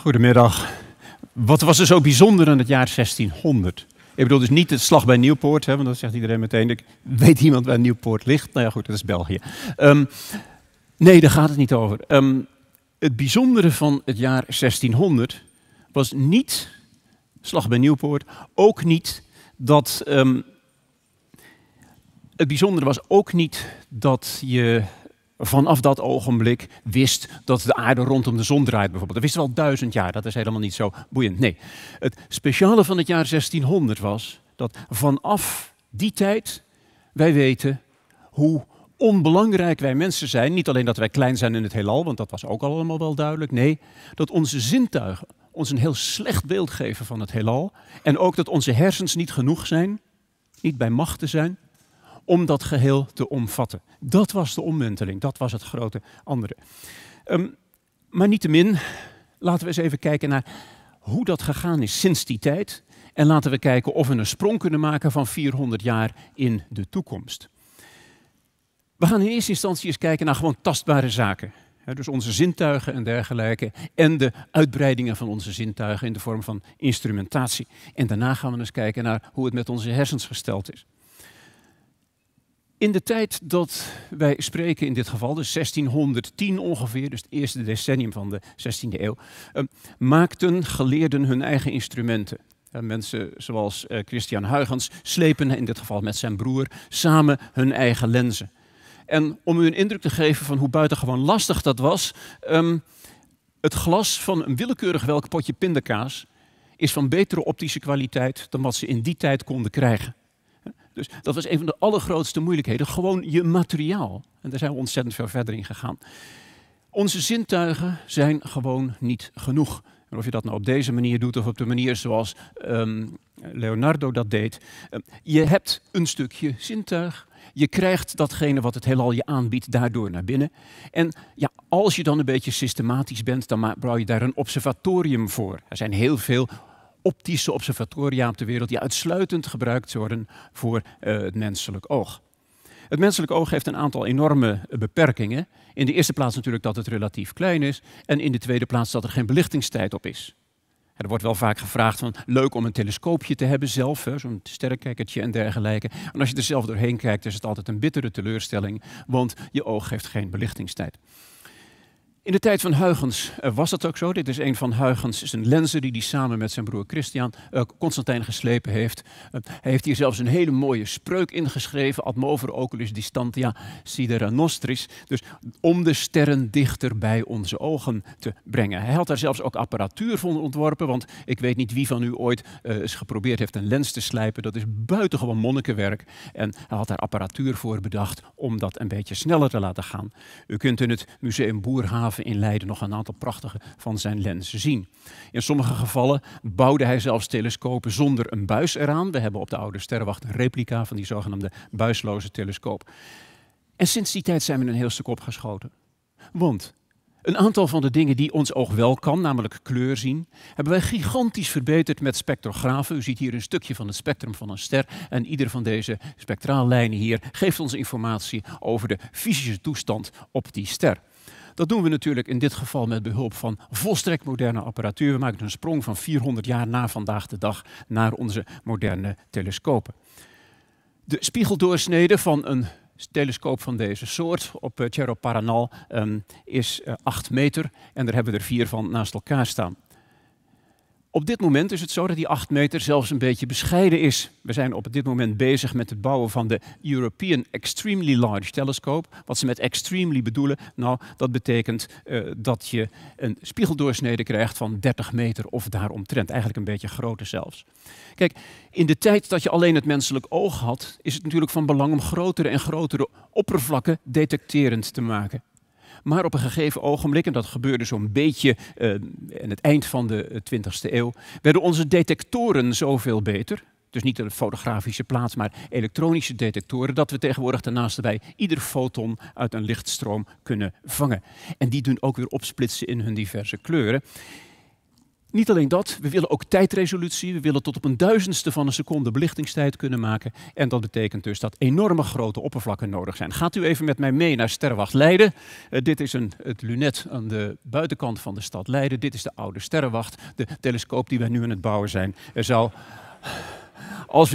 Goedemiddag. Wat was er zo bijzonder aan het jaar 1600? Ik bedoel dus niet de slag bij Nieuwpoort, hè, want dat zegt iedereen meteen, ik weet iemand waar Nieuwpoort ligt? Nou ja goed, dat is België. Ehm, nee, daar gaat het niet over. Ehm, het bijzondere van het jaar 1600 was niet slag bij Nieuwpoort, ook niet dat ehm, het bijzondere was ook niet dat je vanaf dat ogenblik wist dat de aarde rondom de zon draait bijvoorbeeld. Dat wist wel duizend jaar, dat is helemaal niet zo boeiend. Nee, het speciale van het jaar 1600 was dat vanaf die tijd wij weten hoe onbelangrijk wij mensen zijn. Niet alleen dat wij klein zijn in het heelal, want dat was ook allemaal wel duidelijk. Nee, dat onze zintuigen ons een heel slecht beeld geven van het heelal. En ook dat onze hersens niet genoeg zijn, niet bij machten zijn om dat geheel te omvatten. Dat was de omwenteling, dat was het grote andere. Um, maar niettemin, laten we eens even kijken naar hoe dat gegaan is sinds die tijd. En laten we kijken of we een sprong kunnen maken van 400 jaar in de toekomst. We gaan in eerste instantie eens kijken naar gewoon tastbare zaken. Dus onze zintuigen en dergelijke. En de uitbreidingen van onze zintuigen in de vorm van instrumentatie. En daarna gaan we eens kijken naar hoe het met onze hersens gesteld is. In de tijd dat wij spreken in dit geval, dus 1610 ongeveer, dus het eerste decennium van de 16e eeuw, ehm, maakten geleerden hun eigen instrumenten. mensen zoals eh, Christian Huygens slepen in dit geval met zijn broer samen hun eigen lenzen. En om u een indruk te geven van hoe buitengewoon lastig dat was, ehm, het glas van een willekeurig welk potje pindakaas is van betere optische kwaliteit dan wat ze in die tijd konden krijgen. Dus dat was een van de allergrootste moeilijkheden. Gewoon je materiaal. En daar zijn we ontzettend veel verder in gegaan. Onze zintuigen zijn gewoon niet genoeg. En of je dat nou op deze manier doet of op de manier zoals ehm, Leonardo dat deed. Ehm, je hebt een stukje zintuig. Je krijgt datgene wat het heelal je aanbiedt daardoor naar binnen. En ja, als je dan een beetje systematisch bent, dan bouw je daar een observatorium voor. Er zijn heel veel optische observatoria op de wereld die uitsluitend gebruikt worden voor eh, het menselijk oog. Het menselijk oog heeft een aantal enorme eh, beperkingen. In de eerste plaats natuurlijk dat het relatief klein is en in de tweede plaats dat er geen belichtingstijd op is. Er wordt wel vaak gevraagd van leuk om een telescoopje te hebben zelf, zo'n sterrenkijkertje en dergelijke. En als je er zelf doorheen kijkt is het altijd een bittere teleurstelling, want je oog heeft geen belichtingstijd. In de tijd van Huygens eh, was dat ook zo. Dit is een van Huygens zijn lenzen die hij samen met zijn broer Christian, eh, Constantijn geslepen heeft. Eh, hij heeft hier zelfs een hele mooie spreuk ingeschreven. Atmover oculis distantia sidera nostris. Dus om de sterren dichter bij onze ogen te brengen. Hij had daar zelfs ook apparatuur voor ontworpen. Want ik weet niet wie van u ooit uh, eens geprobeerd heeft een lens te slijpen. Dat is buitengewoon monnikenwerk. En hij had daar apparatuur voor bedacht om dat een beetje sneller te laten gaan. U kunt in het museum Boerhaven in Leiden nog een aantal prachtige van zijn lenzen zien. In sommige gevallen bouwde hij zelfs telescopen zonder een buis eraan. We hebben op de oude sterrenwacht een replica van die zogenaamde buisloze telescoop. En sinds die tijd zijn we een heel stuk opgeschoten. Want een aantal van de dingen die ons oog wel kan, namelijk kleur zien, hebben wij gigantisch verbeterd met spectrografen. U ziet hier een stukje van het spectrum van een ster. En ieder van deze spectraallijnen hier geeft ons informatie over de fysische toestand op die ster. Dat doen we natuurlijk in dit geval met behulp van volstrekt moderne apparatuur. We maken een sprong van 400 jaar na vandaag de dag naar onze moderne telescopen. De spiegeldoorsnede van een telescoop van deze soort op eh, Cerro Paranal ehm, is 8 eh, meter en daar hebben we er vier van naast elkaar staan. Op dit moment is het zo dat die 8 meter zelfs een beetje bescheiden is. We zijn op dit moment bezig met het bouwen van de European Extremely Large Telescope. Wat ze met extremely bedoelen, nou dat betekent eh, dat je een spiegeldoorsnede krijgt van 30 meter of daaromtrent. Eigenlijk een beetje groter zelfs. Kijk, in de tijd dat je alleen het menselijk oog had, is het natuurlijk van belang om grotere en grotere oppervlakken detecterend te maken. Maar op een gegeven ogenblik, en dat gebeurde zo'n beetje uh, aan het eind van de 20e eh, eeuw, werden onze detectoren zoveel beter. Dus niet de fotografische plaats, maar elektronische detectoren, dat we tegenwoordig daarnaast bij ieder foton uit een lichtstroom kunnen vangen. En die doen ook weer opsplitsen in hun diverse kleuren. Niet alleen dat, we willen ook tijdresolutie. We willen tot op een duizendste van een seconde belichtingstijd kunnen maken. En dat betekent dus dat enorme grote oppervlakken nodig zijn. Gaat u even met mij mee naar Sterrenwacht Leiden. Eh, dit is een, het lunet aan de buitenkant van de stad Leiden. Dit is de oude Sterrenwacht. De telescoop die wij nu aan het bouwen zijn. Er zal als,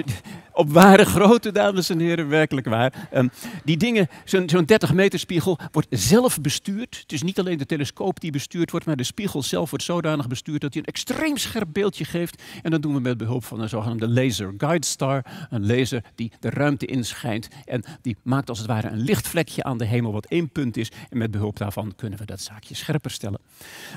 op ware grote dames en heren, werkelijk waar. Ehm, die dingen, zo'n zo 30 meter spiegel, wordt zelf bestuurd. Het is niet alleen de telescoop die bestuurd wordt, maar de spiegel zelf wordt zodanig bestuurd dat hij een extreem scherp beeldje geeft. En dat doen we met behulp van een zogenaamde laser guide star. Een laser die de ruimte inschijnt en die maakt als het ware een lichtvlekje aan de hemel wat één punt is. En met behulp daarvan kunnen we dat zaakje scherper stellen.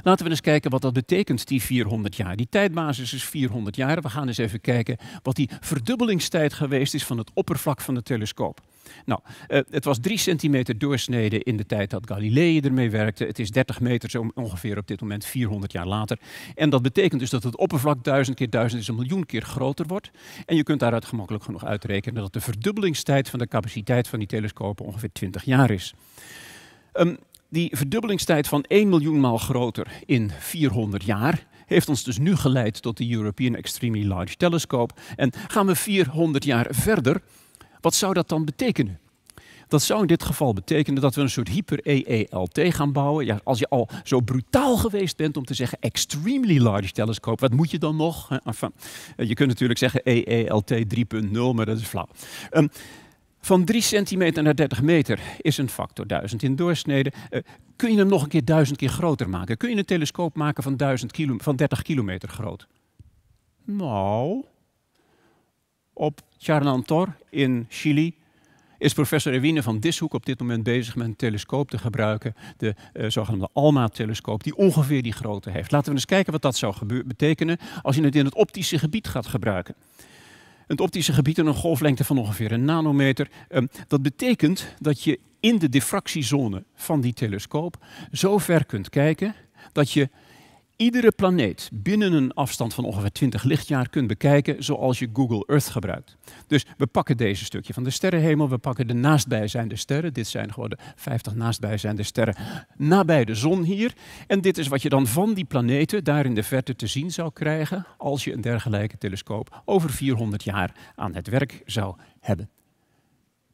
Laten we eens kijken wat dat betekent, die 400 jaar. Die tijdbasis is 400 jaar. We gaan eens even kijken wat die verdubbelingstijd geweest is van het oppervlak van de telescoop. Nou, eh, het was 3 centimeter doorsneden in de tijd dat Galilei ermee werkte. Het is 30 meter zo ongeveer op dit moment, 400 jaar later. En dat betekent dus dat het oppervlak duizend keer duizend is een miljoen keer groter wordt. En je kunt daaruit gemakkelijk genoeg uitrekenen dat de verdubbelingstijd van de capaciteit van die telescopen ongeveer 20 jaar is. Ehm, die verdubbelingstijd van 1 miljoen maal groter in 400 jaar heeft ons dus nu geleid tot de European Extremely Large Telescope. En gaan we 400 jaar verder, wat zou dat dan betekenen? Dat zou in dit geval betekenen dat we een soort hyper-EELT gaan bouwen. Ja, als je al zo brutaal geweest bent om te zeggen extremely large telescope, wat moet je dan nog? Enfin, je kunt natuurlijk zeggen EELT 3.0, maar dat is flauw. Ehm, van 3 centimeter naar 30 meter is een factor 1000 in doorsnede. Eh, kun je hem nog een keer duizend keer groter maken? Kun je een telescoop maken van, duizend kilo, van 30 kilometer groot? Nou, op Charnantor in Chili is professor Ewine van Dishoek op dit moment bezig met een telescoop te gebruiken, de eh, zogenaamde ALMA-telescoop, die ongeveer die grootte heeft. Laten we eens kijken wat dat zou betekenen als je het in het optische gebied gaat gebruiken het optische gebied en een golflengte van ongeveer een nanometer. Ehm, dat betekent dat je in de diffractiezone van die telescoop zo ver kunt kijken dat je iedere planeet binnen een afstand van ongeveer 20 lichtjaar kunt bekijken zoals je Google Earth gebruikt. Dus we pakken deze stukje van de sterrenhemel, we pakken de naastbijzijnde sterren. Dit zijn gewoon de 50 naastbijzijnde sterren nabij de zon hier. En dit is wat je dan van die planeten daar in de verte te zien zou krijgen als je een dergelijke telescoop over 400 jaar aan het werk zou hebben.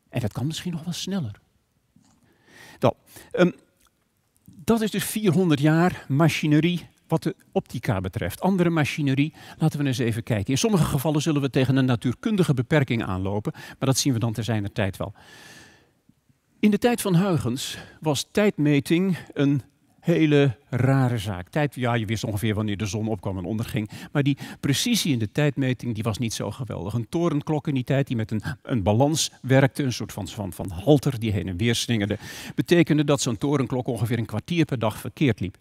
En dat kan misschien nog wel sneller. Ehm, dat is dus 400 jaar machinerie wat de optica betreft. Andere machinerie, laten we eens even kijken. In sommige gevallen zullen we tegen een natuurkundige beperking aanlopen, maar dat zien we dan ter zijner tijd wel. In de tijd van Huygens was tijdmeting een hele rare zaak. Tijd, ja, je wist ongeveer wanneer de zon opkwam en onderging. Maar die precisie in de tijdmeting die was niet zo geweldig. Een torenklok in die tijd die met een, een balans werkte, een soort van, van, van halter die heen en weer slingerde, betekende dat zo'n torenklok ongeveer een kwartier per dag verkeerd liep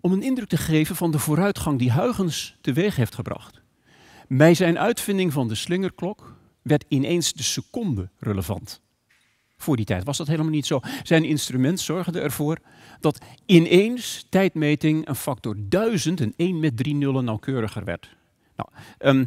om een indruk te geven van de vooruitgang die Huygens teweeg heeft gebracht. Bij zijn uitvinding van de slingerklok werd ineens de seconde relevant. Voor die tijd was dat helemaal niet zo. Zijn instrument zorgde ervoor dat ineens tijdmeting een factor 1000, een 1 met 3 nullen, nauwkeuriger werd. Nou, ehm,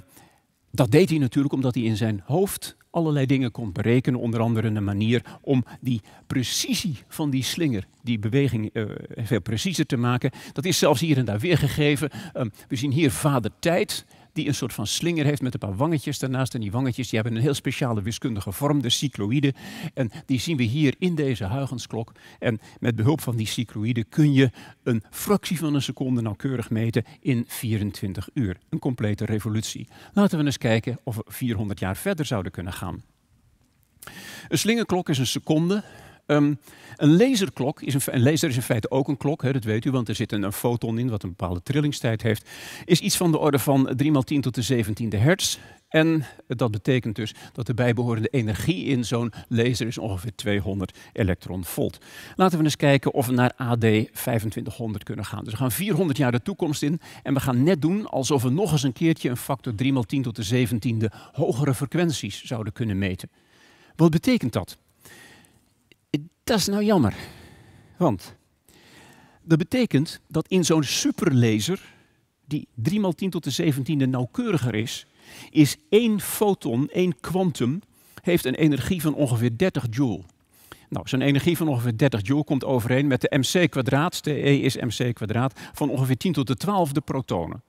dat deed hij natuurlijk omdat hij in zijn hoofd allerlei dingen kon berekenen. Onder andere een manier om die precisie van die slinger, die beweging, uh, veel preciezer te maken. Dat is zelfs hier en daar weergegeven. Ehm, we zien hier vader tijd die een soort van slinger heeft met een paar wangetjes daarnaast. En die wangetjes die hebben een heel speciale wiskundige vorm, de cycloïde. En die zien we hier in deze Huygensklok. En met behulp van die cycloïde kun je een fractie van een seconde nauwkeurig meten in 24 uur. Een complete revolutie. Laten we eens kijken of we 400 jaar verder zouden kunnen gaan. Een slingerklok is een seconde Ehm, een laserklok, is een, laser is in feite ook een klok, hè, dat weet u, want er zit een, foton in wat een bepaalde trillingstijd heeft, is iets van de orde van 3 x 10 tot de 17e hertz. En dat betekent dus dat de bijbehorende energie in zo'n laser is ongeveer 200 elektronvolt. Laten we eens kijken of we naar AD 2500 kunnen gaan. Dus we gaan 400 jaar de toekomst in en we gaan net doen alsof we nog eens een keertje een factor 3 x 10 tot de 17e hogere frequenties zouden kunnen meten. Wat betekent dat? dat is nou jammer. Want dat betekent dat in zo'n superlaser, die 3 x 10 tot de 17e nauwkeuriger is, is één foton, één kwantum, heeft een energie van ongeveer 30 joule. Nou, zo'n energie van ongeveer 30 joule komt overeen met de mc kwadraat, de e is mc kwadraat, van ongeveer 10 tot de 12e protonen.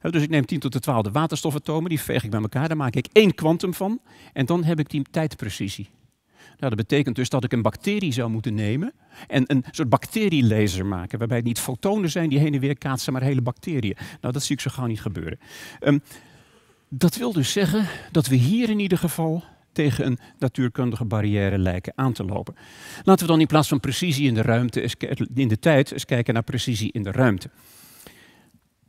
Dus ik neem 10 tot de 12e waterstofatomen, die veeg ik bij elkaar, daar maak ik één kwantum van en dan heb ik die tijdprecisie. Nou, dat betekent dus dat ik een bacterie zou moeten nemen en een soort bacterielaser maken, waarbij het niet fotonen zijn die heen en weer kaatsen, maar hele bacteriën. Nou, dat zie ik zo gauw niet gebeuren. Ehm, dat wil dus zeggen dat we hier in ieder geval tegen een natuurkundige barrière lijken aan te lopen. Laten we dan in plaats van precisie in de ruimte, in de tijd, eens kijken naar precisie in de ruimte.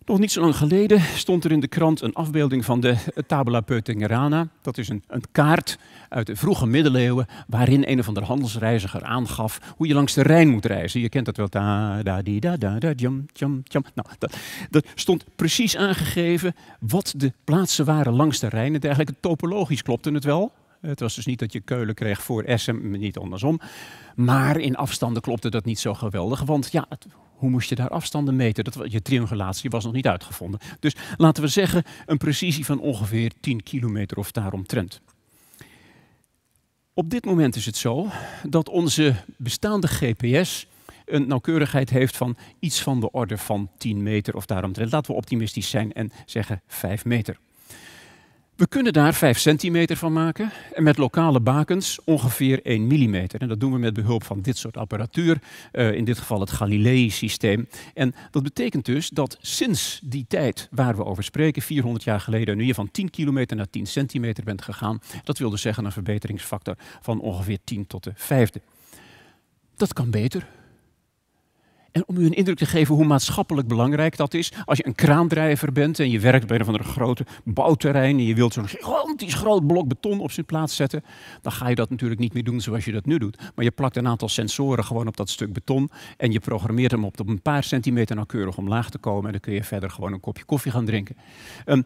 Nog niet zo lang geleden stond er in de krant een afbeelding van de Tabula Peutingerana. Dat is een, een, kaart uit de vroege middeleeuwen waarin een of andere handelsreiziger aangaf hoe je langs de Rijn moet reizen. Je kent dat wel. Da, da, di, da, da, jam, jam, jam. Nou, dat, stond precies aangegeven wat de plaatsen waren langs de Rijn. En eigenlijk topologisch klopte het wel. Het was dus niet dat je Keulen kreeg voor Essen, niet andersom. Maar in afstanden klopte dat niet zo geweldig, want ja, hoe moest je daar afstanden meten? Dat, je triangulatie was nog niet uitgevonden. Dus laten we zeggen een precisie van ongeveer 10 kilometer of daaromtrent. Op dit moment is het zo dat onze bestaande GPS een nauwkeurigheid heeft van iets van de orde van 10 meter of daaromtrent. Laten we optimistisch zijn en zeggen 5 meter. We kunnen daar 5 centimeter van maken en met lokale bakens ongeveer 1 millimeter. En dat doen we met behulp van dit soort apparatuur, eh, in dit geval het Galilei-systeem. En dat betekent dus dat sinds die tijd waar we over spreken, 400 jaar geleden, nu je van 10 kilometer naar 10 centimeter bent gegaan, dat wil dus zeggen een verbeteringsfactor van ongeveer 10 tot de vijfde. Dat kan beter. En om u een indruk te geven hoe maatschappelijk belangrijk dat is, als je een kraandrijver bent en je werkt bij een van de grote bouwterreinen en je wilt zo'n gigantisch groot blok beton op zijn plaats zetten, dan ga je dat natuurlijk niet meer doen zoals je dat nu doet. Maar je plakt een aantal sensoren gewoon op dat stuk beton en je programmeert hem op een paar centimeter nauwkeurig omlaag te komen en dan kun je verder gewoon een kopje koffie gaan drinken. Um,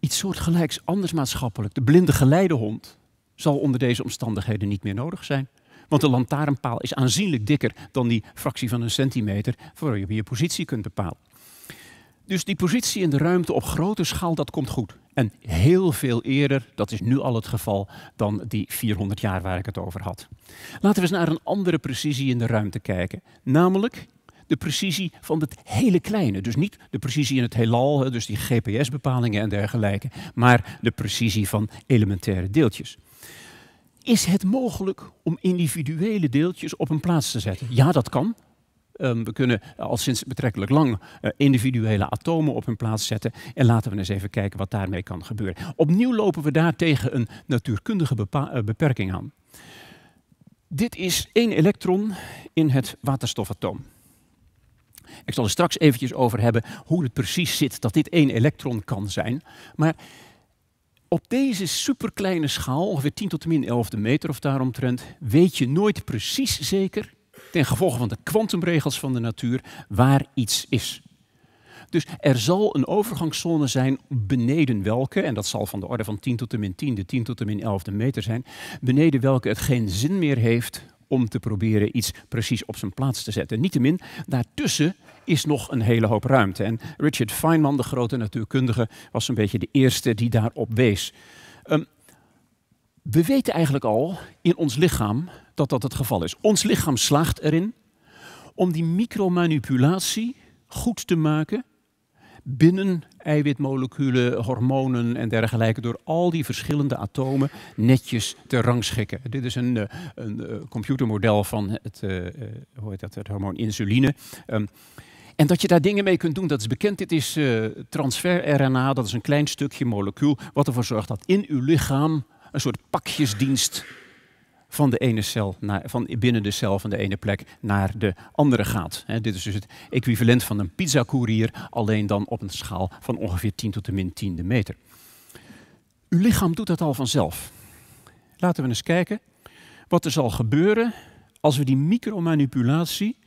iets soortgelijks anders maatschappelijk. De blinde geleidehond zal onder deze omstandigheden niet meer nodig zijn. Want de lantaarnpaal is aanzienlijk dikker dan die fractie van een centimeter waarop je je positie kunt bepalen. Dus die positie in de ruimte op grote schaal, dat komt goed. En heel veel eerder, dat is nu al het geval, dan die 400 jaar waar ik het over had. Laten we eens naar een andere precisie in de ruimte kijken. Namelijk de precisie van het hele kleine. Dus niet de precisie in het heelal, dus die GPS-bepalingen en dergelijke, maar de precisie van elementaire deeltjes. Is het mogelijk om individuele deeltjes op een plaats te zetten? Ja, dat kan. Ehm, we kunnen al sinds betrekkelijk lang eh, individuele atomen op hun plaats zetten. En laten we eens even kijken wat daarmee kan gebeuren. Opnieuw lopen we daar tegen een natuurkundige eh, beperking aan. Dit is één elektron in het waterstofatoom. Ik zal er straks eventjes over hebben hoe het precies zit dat dit één elektron kan zijn. Maar op deze superkleine schaal, ongeveer 10 tot de min 11 meter of daaromtrent, weet je nooit precies zeker, ten gevolge van de kwantumregels van de natuur, waar iets is. Dus er zal een overgangszone zijn beneden welke, en dat zal van de orde van 10 tot de min 10, de 10 tot de min 11 meter zijn, beneden welke het geen zin meer heeft om te proberen iets precies op zijn plaats te zetten. Niettemin, daartussen is nog een hele hoop ruimte. En Richard Feynman, de grote natuurkundige, was een beetje de eerste die daarop wees. Ehm, we weten eigenlijk al in ons lichaam dat dat het geval is. Ons lichaam slaagt erin om die micromanipulatie goed te maken binnen eiwitmoleculen, hormonen en dergelijke, door al die verschillende atomen netjes te rangschikken. Dit is een, eh, een eh, computermodel van het, eh, hoe heet dat, het hormoon insuline. Ehm, en dat je daar dingen mee kunt doen, dat is bekend. Dit is uh, transfer-RNA, dat is een klein stukje molecuul, wat ervoor zorgt dat in uw lichaam een soort pakjesdienst van de ene cel naar, van binnen de cel van de ene plek naar de andere gaat. dit is dus het equivalent van een pizzacourier, alleen dan op een schaal van ongeveer 10 tot de min 10e meter. Uw lichaam doet dat al vanzelf. Laten we eens kijken wat er zal gebeuren als we die micromanipulatie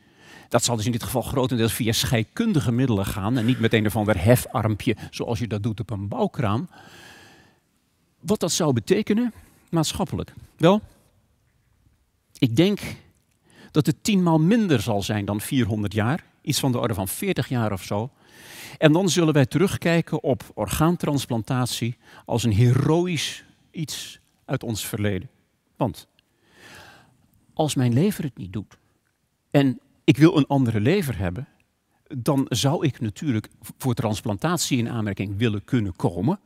dat zal dus in dit geval grotendeels via scheikundige middelen gaan en niet meteen ervan weer hefarmpje zoals je dat doet op een bouwkraam. Wat dat zou betekenen maatschappelijk. Wel, ik denk dat het tienmaal minder zal zijn dan 400 jaar, iets van de orde van 40 jaar of zo. En dan zullen wij terugkijken op orgaantransplantatie als een heroïsch iets uit ons verleden. Want als mijn lever het niet doet en ik wil een andere lever hebben, dan zou ik natuurlijk voor transplantatie in aanmerking willen kunnen komen.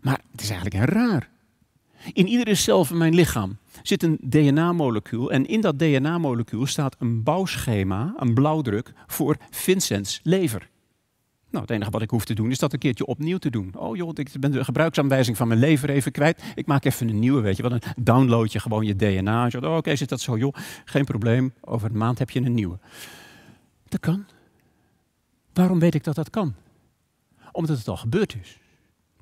Maar het is eigenlijk heel raar. In iedere cel van mijn lichaam zit een DNA-molecuul. En in dat DNA-molecuul staat een bouwschema, een blauwdruk voor Vincents lever. Nou, het enige wat ik hoef te doen is dat een keertje opnieuw te doen. Oh joh, ik ben de gebruiksaanwijzing van mijn lever even kwijt. Ik maak even een nieuwe, weet je Wat Dan download je gewoon je DNA. Oh, Oké, zit dat zo, joh. Geen probleem. Over een maand heb je een nieuwe. Dat kan. Waarom weet ik dat dat kan? Omdat het al gebeurd is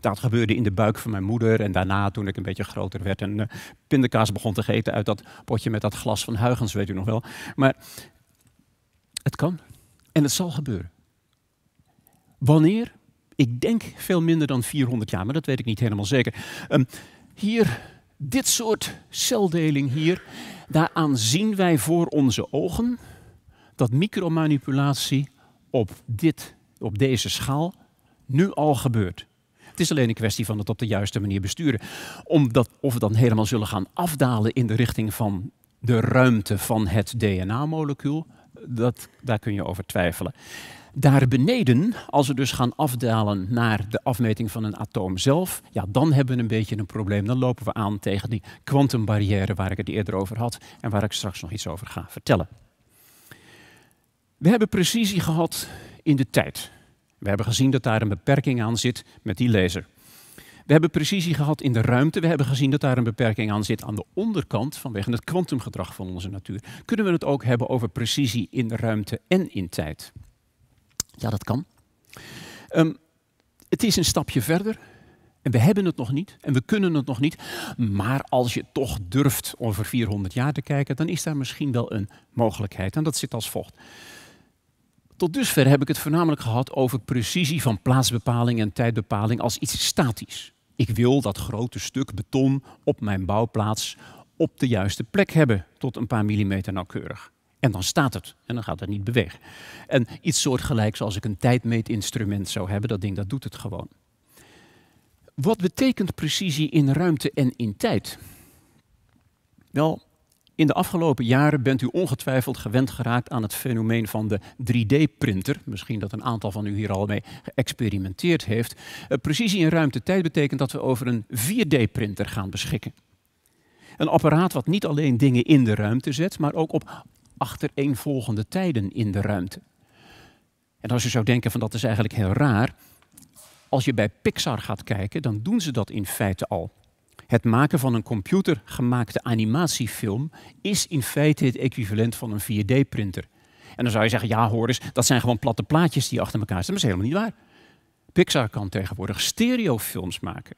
dat gebeurde in de buik van mijn moeder. En daarna, toen ik een beetje groter werd en eh, pindakaas begon te eten uit dat potje met dat glas van Huygens, weet u nog wel. Maar het kan en het zal gebeuren. Wanneer? Ik denk veel minder dan 400 jaar, maar dat weet ik niet helemaal zeker. Ehm, hier, dit soort celdeling hier, daaraan zien wij voor onze ogen dat micromanipulatie op, dit, op deze schaal nu al gebeurt. Het is alleen een kwestie van het op de juiste manier besturen. Omdat, of we dan helemaal zullen gaan afdalen in de richting van de ruimte van het DNA-molecuul, daar kun je over twijfelen. Daar beneden, als we dus gaan afdalen naar de afmeting van een atoom zelf, ja, dan hebben we een beetje een probleem. Dan lopen we aan tegen die kwantumbarrière waar ik het eerder over had en waar ik straks nog iets over ga vertellen. We hebben precisie gehad in de tijd. We hebben gezien dat daar een beperking aan zit met die laser. We hebben precisie gehad in de ruimte. We hebben gezien dat daar een beperking aan zit aan de onderkant vanwege het kwantumgedrag van onze natuur. Kunnen we het ook hebben over precisie in de ruimte en in tijd? Ja, dat kan. Ehm, het is een stapje verder. En we hebben het nog niet en we kunnen het nog niet. Maar als je toch durft over 400 jaar te kijken, dan is daar misschien wel een mogelijkheid. En dat zit als volgt. Tot dusver heb ik het voornamelijk gehad over precisie van plaatsbepaling en tijdbepaling als iets statisch. Ik wil dat grote stuk beton op mijn bouwplaats op de juiste plek hebben, tot een paar millimeter nauwkeurig. En dan staat het en dan gaat het niet bewegen. En iets soortgelijks als ik een tijdmeetinstrument zou hebben, dat ding dat doet het gewoon. Wat betekent precisie in ruimte en in tijd? Wel, in de afgelopen jaren bent u ongetwijfeld gewend geraakt aan het fenomeen van de 3D-printer. Misschien dat een aantal van u hier al mee geëxperimenteerd heeft. Eh, precisie in ruimte-tijd betekent dat we over een 4D-printer gaan beschikken. Een apparaat wat niet alleen dingen in de ruimte zet, maar ook op achtereenvolgende tijden in de ruimte. En als je zou denken van dat is eigenlijk heel raar, als je bij Pixar gaat kijken, dan doen ze dat in feite al. Het maken van een computergemaakte animatiefilm is in feite het equivalent van een 4D-printer. En dan zou je zeggen, ja hoor eens, dat zijn gewoon platte plaatjes die achter elkaar staan. dat is helemaal niet waar. Pixar kan tegenwoordig stereofilms maken.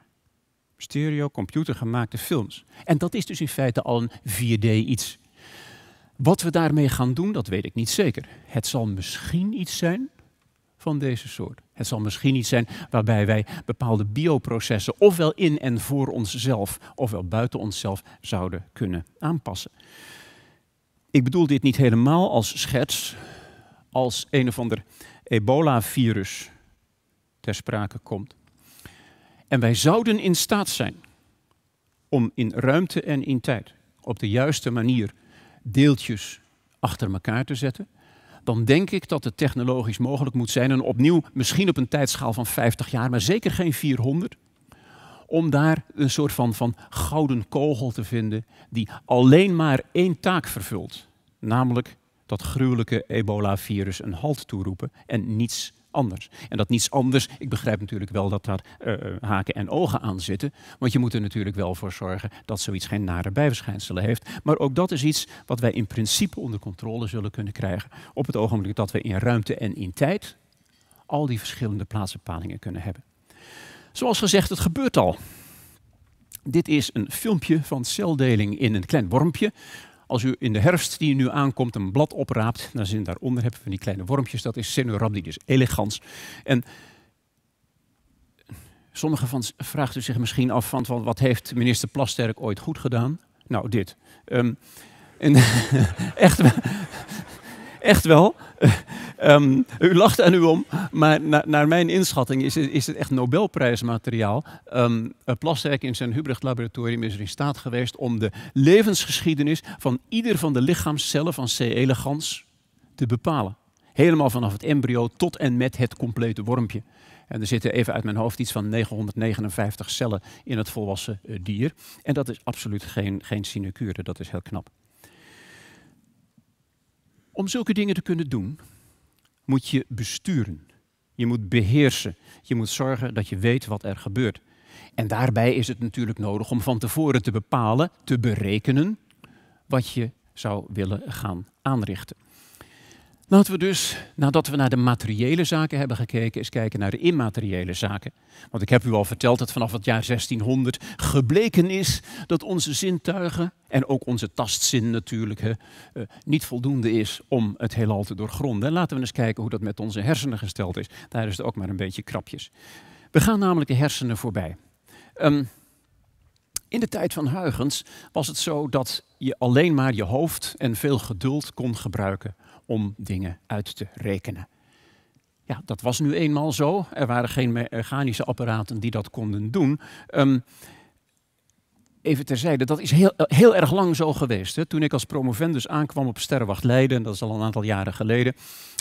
Stereo computergemaakte films. En dat is dus in feite al een 4D iets. Wat we daarmee gaan doen, dat weet ik niet zeker. Het zal misschien iets zijn van deze soort. Het zal misschien niet zijn waarbij wij bepaalde bioprocessen ofwel in en voor onszelf ofwel buiten onszelf zouden kunnen aanpassen. Ik bedoel dit niet helemaal als schets, als een of ander ebola-virus ter sprake komt. En wij zouden in staat zijn om in ruimte en in tijd op de juiste manier deeltjes achter elkaar te zetten, dan denk ik dat het technologisch mogelijk moet zijn, en opnieuw misschien op een tijdschaal van 50 jaar, maar zeker geen 400, om daar een soort van, van gouden kogel te vinden die alleen maar één taak vervult, namelijk dat gruwelijke ebola-virus een halt toeroepen en niets anders. En dat niets anders, ik begrijp natuurlijk wel dat daar eh, eh, haken en ogen aan zitten. Want je moet er natuurlijk wel voor zorgen dat zoiets geen nare bijverschijnselen heeft. Maar ook dat is iets wat wij in principe onder controle zullen kunnen krijgen. Op het ogenblik dat we in ruimte en in tijd al die verschillende plaatsbepalingen kunnen hebben. Zoals gezegd, het gebeurt al. Dit is een filmpje van celdeling in een klein wormpje. Als u in de herfst die nu aankomt een blad opraapt, dan zijn daaronder hebben we die kleine wormpjes. Dat is Cenorhabditis elegans. En sommigen van vraagt u zich misschien af van, wat heeft minister Plasterk ooit goed gedaan? Nou, dit. echt, echt wel. Ehm, u lacht en u om, maar naar mijn inschatting is, is het echt Nobelprijsmateriaal. Um, in zijn Hubrecht-laboratorium is er in staat geweest om de levensgeschiedenis van ieder van de lichaamscellen van C. elegans te bepalen. Helemaal vanaf het embryo tot en met het complete wormpje. En er zitten even uit mijn hoofd iets van 959 cellen in het volwassen eh, dier. En dat is absoluut geen, geen sinecure, dat is heel knap. Om zulke dingen te kunnen doen, moet je besturen. Je moet beheersen. Je moet zorgen dat je weet wat er gebeurt. En daarbij is het natuurlijk nodig om van tevoren te bepalen, te berekenen wat je zou willen gaan aanrichten. Laten we dus, nadat we naar de materiële zaken hebben gekeken, eens kijken naar de immateriële zaken. Want ik heb u al verteld dat vanaf het jaar 1600 gebleken is dat onze zintuigen, en ook onze tastzin natuurlijk, hè, eh, niet voldoende is om het heelal te doorgronden. laten we eens kijken hoe dat met onze hersenen gesteld is. Daar is het ook maar een beetje krapjes. We gaan namelijk de hersenen voorbij. Ehm, in de tijd van Huygens was het zo dat je alleen maar je hoofd en veel geduld kon gebruiken om dingen uit te rekenen. Ja, dat was nu eenmaal zo. Er waren geen mechanische apparaten die dat konden doen. Ehm, even terzijde, dat is heel, heel erg lang zo geweest. Hè. Toen ik als promovendus aankwam op Sterrenwacht Leiden, dat is al een aantal jaren geleden,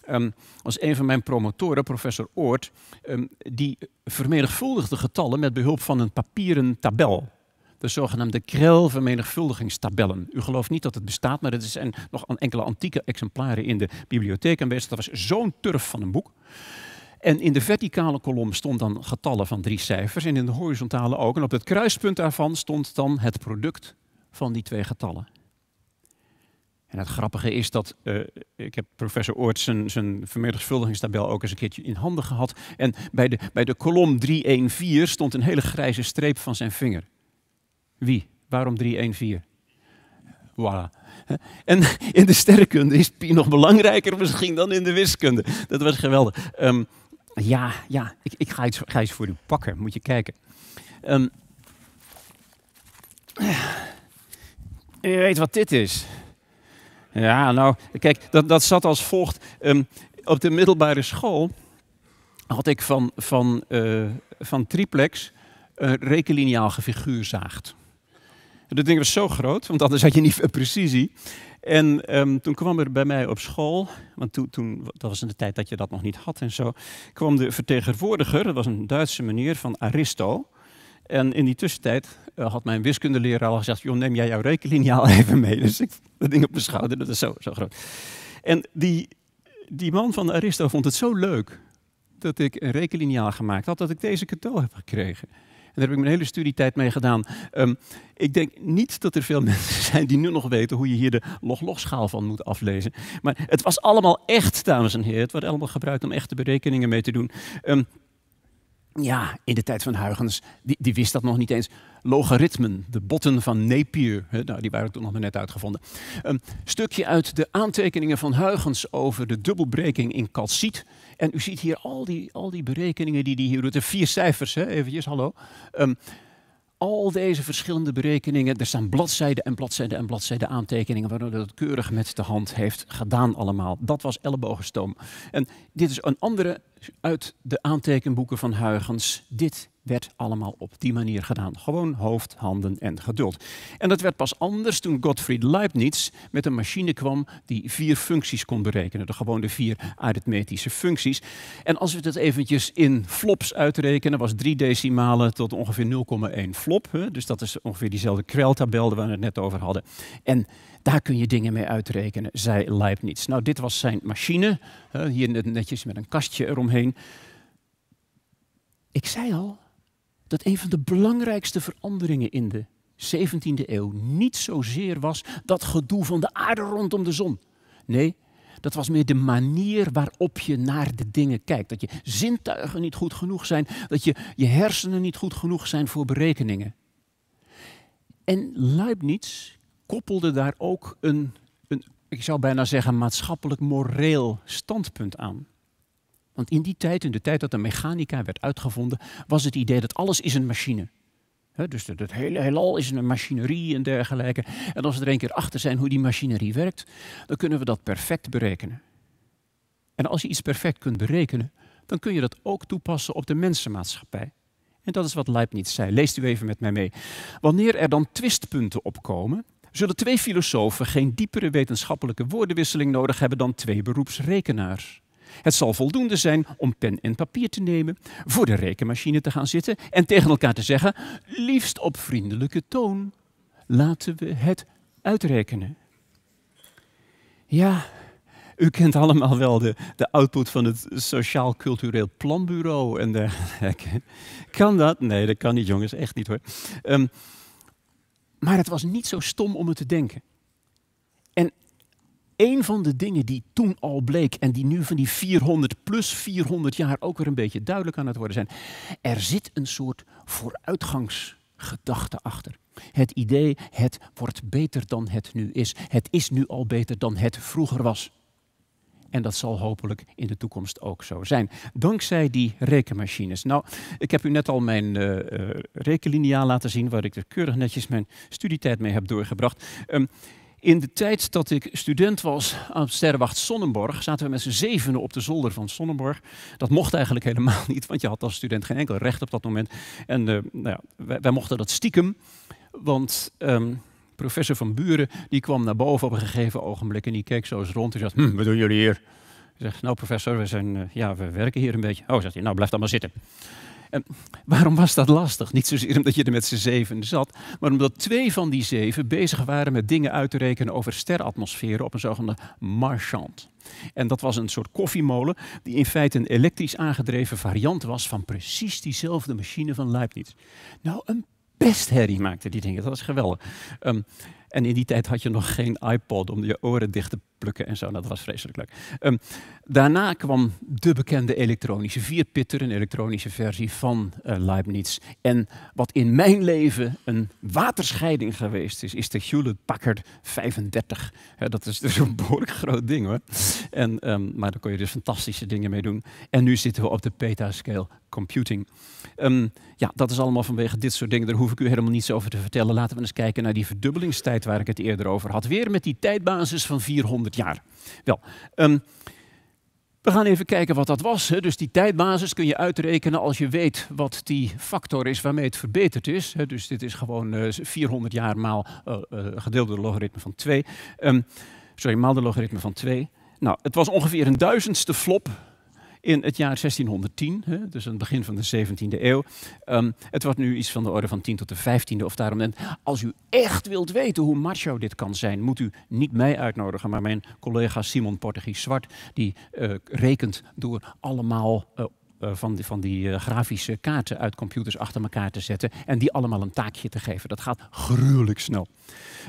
ehm, was een van mijn promotoren, professor Oort, ehm, die vermenigvuldigde getallen met behulp van een papieren tabel de zogenaamde krelvermenigvuldigingstabellen. U gelooft niet dat het bestaat, maar er zijn nog enkele antieke exemplaren in de bibliotheek aanwezig. Dat was zo'n turf van een boek. En in de verticale kolom stond dan getallen van drie cijfers en in de horizontale ook. En op het kruispunt daarvan stond dan het product van die twee getallen. En het grappige is dat, eh, ik heb professor Oort zijn, zijn vermenigvuldigingstabel ook eens een keertje in handen gehad. En bij de, bij de kolom 314 stond een hele grijze streep van zijn vinger. Wie? Waarom 314? Voilà. En in de sterrenkunde is pi nog belangrijker misschien dan in de wiskunde. Dat was geweldig. Ehm, ja, ja, ik, ik ga, iets, voor u pakken. Moet je kijken. Um, je weet wat dit is. Ja, nou, kijk, dat, dat zat als volgt. Ehm, op de middelbare school had ik van, van, eh, van triplex een eh, gefiguur gefiguurzaagd. Dat ding was zo groot, want anders had je niet precisie. En ehm, toen kwam er bij mij op school, want toen, toen, dat was in de tijd dat je dat nog niet had en zo, kwam de vertegenwoordiger, dat was een Duitse meneer van Aristo. En in die tussentijd eh, had mijn wiskundeleraar al gezegd, joh, neem jij jouw rekenliniaal even mee. Dus ik dat ding op mijn schouder, dat is zo, zo groot. En die, die man van Aristo vond het zo leuk dat ik een rekenliniaal gemaakt had, dat ik deze cadeau heb gekregen. En daar heb ik mijn hele studietijd mee gedaan. Ehm, ik denk niet dat er veel mensen zijn die nu nog weten hoe je hier de log-log-schaal van moet aflezen. Maar het was allemaal echt, dames en heren. Het werd allemaal gebruikt om echte berekeningen mee te doen. Ehm, ja, in de tijd van Huygens, die, die, wist dat nog niet eens. Logaritmen, de botten van Napier, hè, nou, die waren toen nog maar net uitgevonden. stukje uit de aantekeningen van Huygens over de dubbelbreking in calciet. En u ziet hier al die, al die berekeningen die hij hier doet. De vier cijfers, hè, eventjes, hallo. Um, al deze verschillende berekeningen. Er staan bladzijden en bladzijden en bladzijden aantekeningen, waardoor dat keurig met de hand heeft gedaan allemaal. Dat was ellebogenstoom. En dit is een andere uit de aantekenboeken van Huygens. Dit werd allemaal op die manier gedaan. Gewoon hoofd, handen en geduld. En dat werd pas anders toen Gottfried Leibniz met een machine kwam die vier functies kon berekenen. De gewone vier aritmetische functies. En als we dat eventjes in flops uitrekenen, was drie decimalen tot ongeveer 0,1 flop. Hè? Dus dat is ongeveer diezelfde kreltabel waar we het net over hadden. En daar kun je dingen mee uitrekenen, zei Leibniz. Nou, dit was zijn machine. Hè? Hier netjes met een kastje eromheen. Ik zei al, dat een van de belangrijkste veranderingen in de 17e eeuw niet zozeer was dat gedoe van de aarde rondom de zon. Nee, dat was meer de manier waarop je naar de dingen kijkt. Dat je zintuigen niet goed genoeg zijn, dat je, je hersenen niet goed genoeg zijn voor berekeningen. En Leibniz koppelde daar ook een, een ik zou bijna zeggen, maatschappelijk moreel standpunt aan. Want in die tijd, in de tijd dat de mechanica werd uitgevonden, was het idee dat alles is een machine. He, dus het hele heelal is een machinerie en dergelijke. En als we er een keer achter zijn hoe die machinerie werkt, dan kunnen we dat perfect berekenen. En als je iets perfect kunt berekenen, dan kun je dat ook toepassen op de mensenmaatschappij. En dat is wat Leibniz zei. Leest u even met mij mee. Wanneer er dan twistpunten opkomen, zullen twee filosofen geen diepere wetenschappelijke woordenwisseling nodig hebben dan twee beroepsrekenaars. Het zal voldoende zijn om pen en papier te nemen, voor de rekenmachine te gaan zitten en tegen elkaar te zeggen, liefst op vriendelijke toon, laten we het uitrekenen. Ja, u kent allemaal wel de, de output van het Sociaal Cultureel Planbureau en dergelijke. Kan dat? Nee, dat kan niet, jongens, echt niet hoor. Ehm, maar het was niet zo stom om het te denken een van de dingen die toen al bleek en die nu van die 400 plus 400 jaar ook weer een beetje duidelijk aan het worden zijn. Er zit een soort vooruitgangsgedachte achter. Het idee, het wordt beter dan het nu is. Het is nu al beter dan het vroeger was. En dat zal hopelijk in de toekomst ook zo zijn. Dankzij die rekenmachines. Nou, ik heb u net al mijn uh, rekenlineaal laten zien, waar ik er keurig netjes mijn studietijd mee heb doorgebracht. Ehm, in de tijd dat ik student was aan Sterrenwacht Sonnenborg, zaten we met z'n zevenen op de zolder van Sonnenborg. Dat mocht eigenlijk helemaal niet, want je had als student geen enkel recht op dat moment. En eh, nou ja, wij, mochten dat stiekem, want ehm, professor Van Buren die kwam naar boven op een gegeven ogenblik en die keek zo eens rond en zei, hm, wat doen jullie hier? Ik nou professor, we, zijn, eh, ja, we werken hier een beetje. Oh, zegt hij, nou blijf dan maar zitten. En waarom was dat lastig? Niet zozeer omdat je er met z'n zeven zat, maar omdat twee van die zeven bezig waren met dingen uit te rekenen over steratmosferen op een zogenaamde marchand. En dat was een soort koffiemolen die in feite een elektrisch aangedreven variant was van precies diezelfde machine van Leibniz. Nou, een pestherrie maakte die dingen, dat was geweldig. Ehm, en in die tijd had je nog geen iPod om je oren dicht te plukken en zo. dat was vreselijk leuk. Ehm, daarna kwam de bekende elektronische vierpitter, een elektronische versie van eh, Leibniz. En wat in mijn leven een waterscheiding geweest is, is de Hewlett-Packard 35. dat is dus een behoorlijk groot ding hoor. En, ehm, maar daar kon je dus fantastische dingen mee doen. En nu zitten we op de petascale computing. Ehm, ja, dat is allemaal vanwege dit soort dingen. Daar hoef ik u helemaal niets over te vertellen. Laten we eens kijken naar die verdubbelingstijd waar ik het eerder over had. Weer met die tijdbasis van 400 jaar. Wel, ehm, we gaan even kijken wat dat was. Dus die tijdbasis kun je uitrekenen als je weet wat die factor is waarmee het verbeterd is. Dus dit is gewoon 400 eh, jaar maal uh, eh, eh, gedeeld door de logaritme van 2. Ehm, sorry, maal de logaritme van 2. Nou, het was ongeveer een duizendste flop in het jaar 1610, hè, dus aan het begin van de 17e eeuw. Ehm, het wordt nu iets van de orde van 10 tot de 15e of daarom. En als u echt wilt weten hoe macho dit kan zijn, moet u niet mij uitnodigen, maar mijn collega Simon Portugies Zwart, die eh, rekent door allemaal eh, eh, van die, van die grafische kaarten uit computers achter elkaar te zetten en die allemaal een taakje te geven. Dat gaat gruwelijk snel.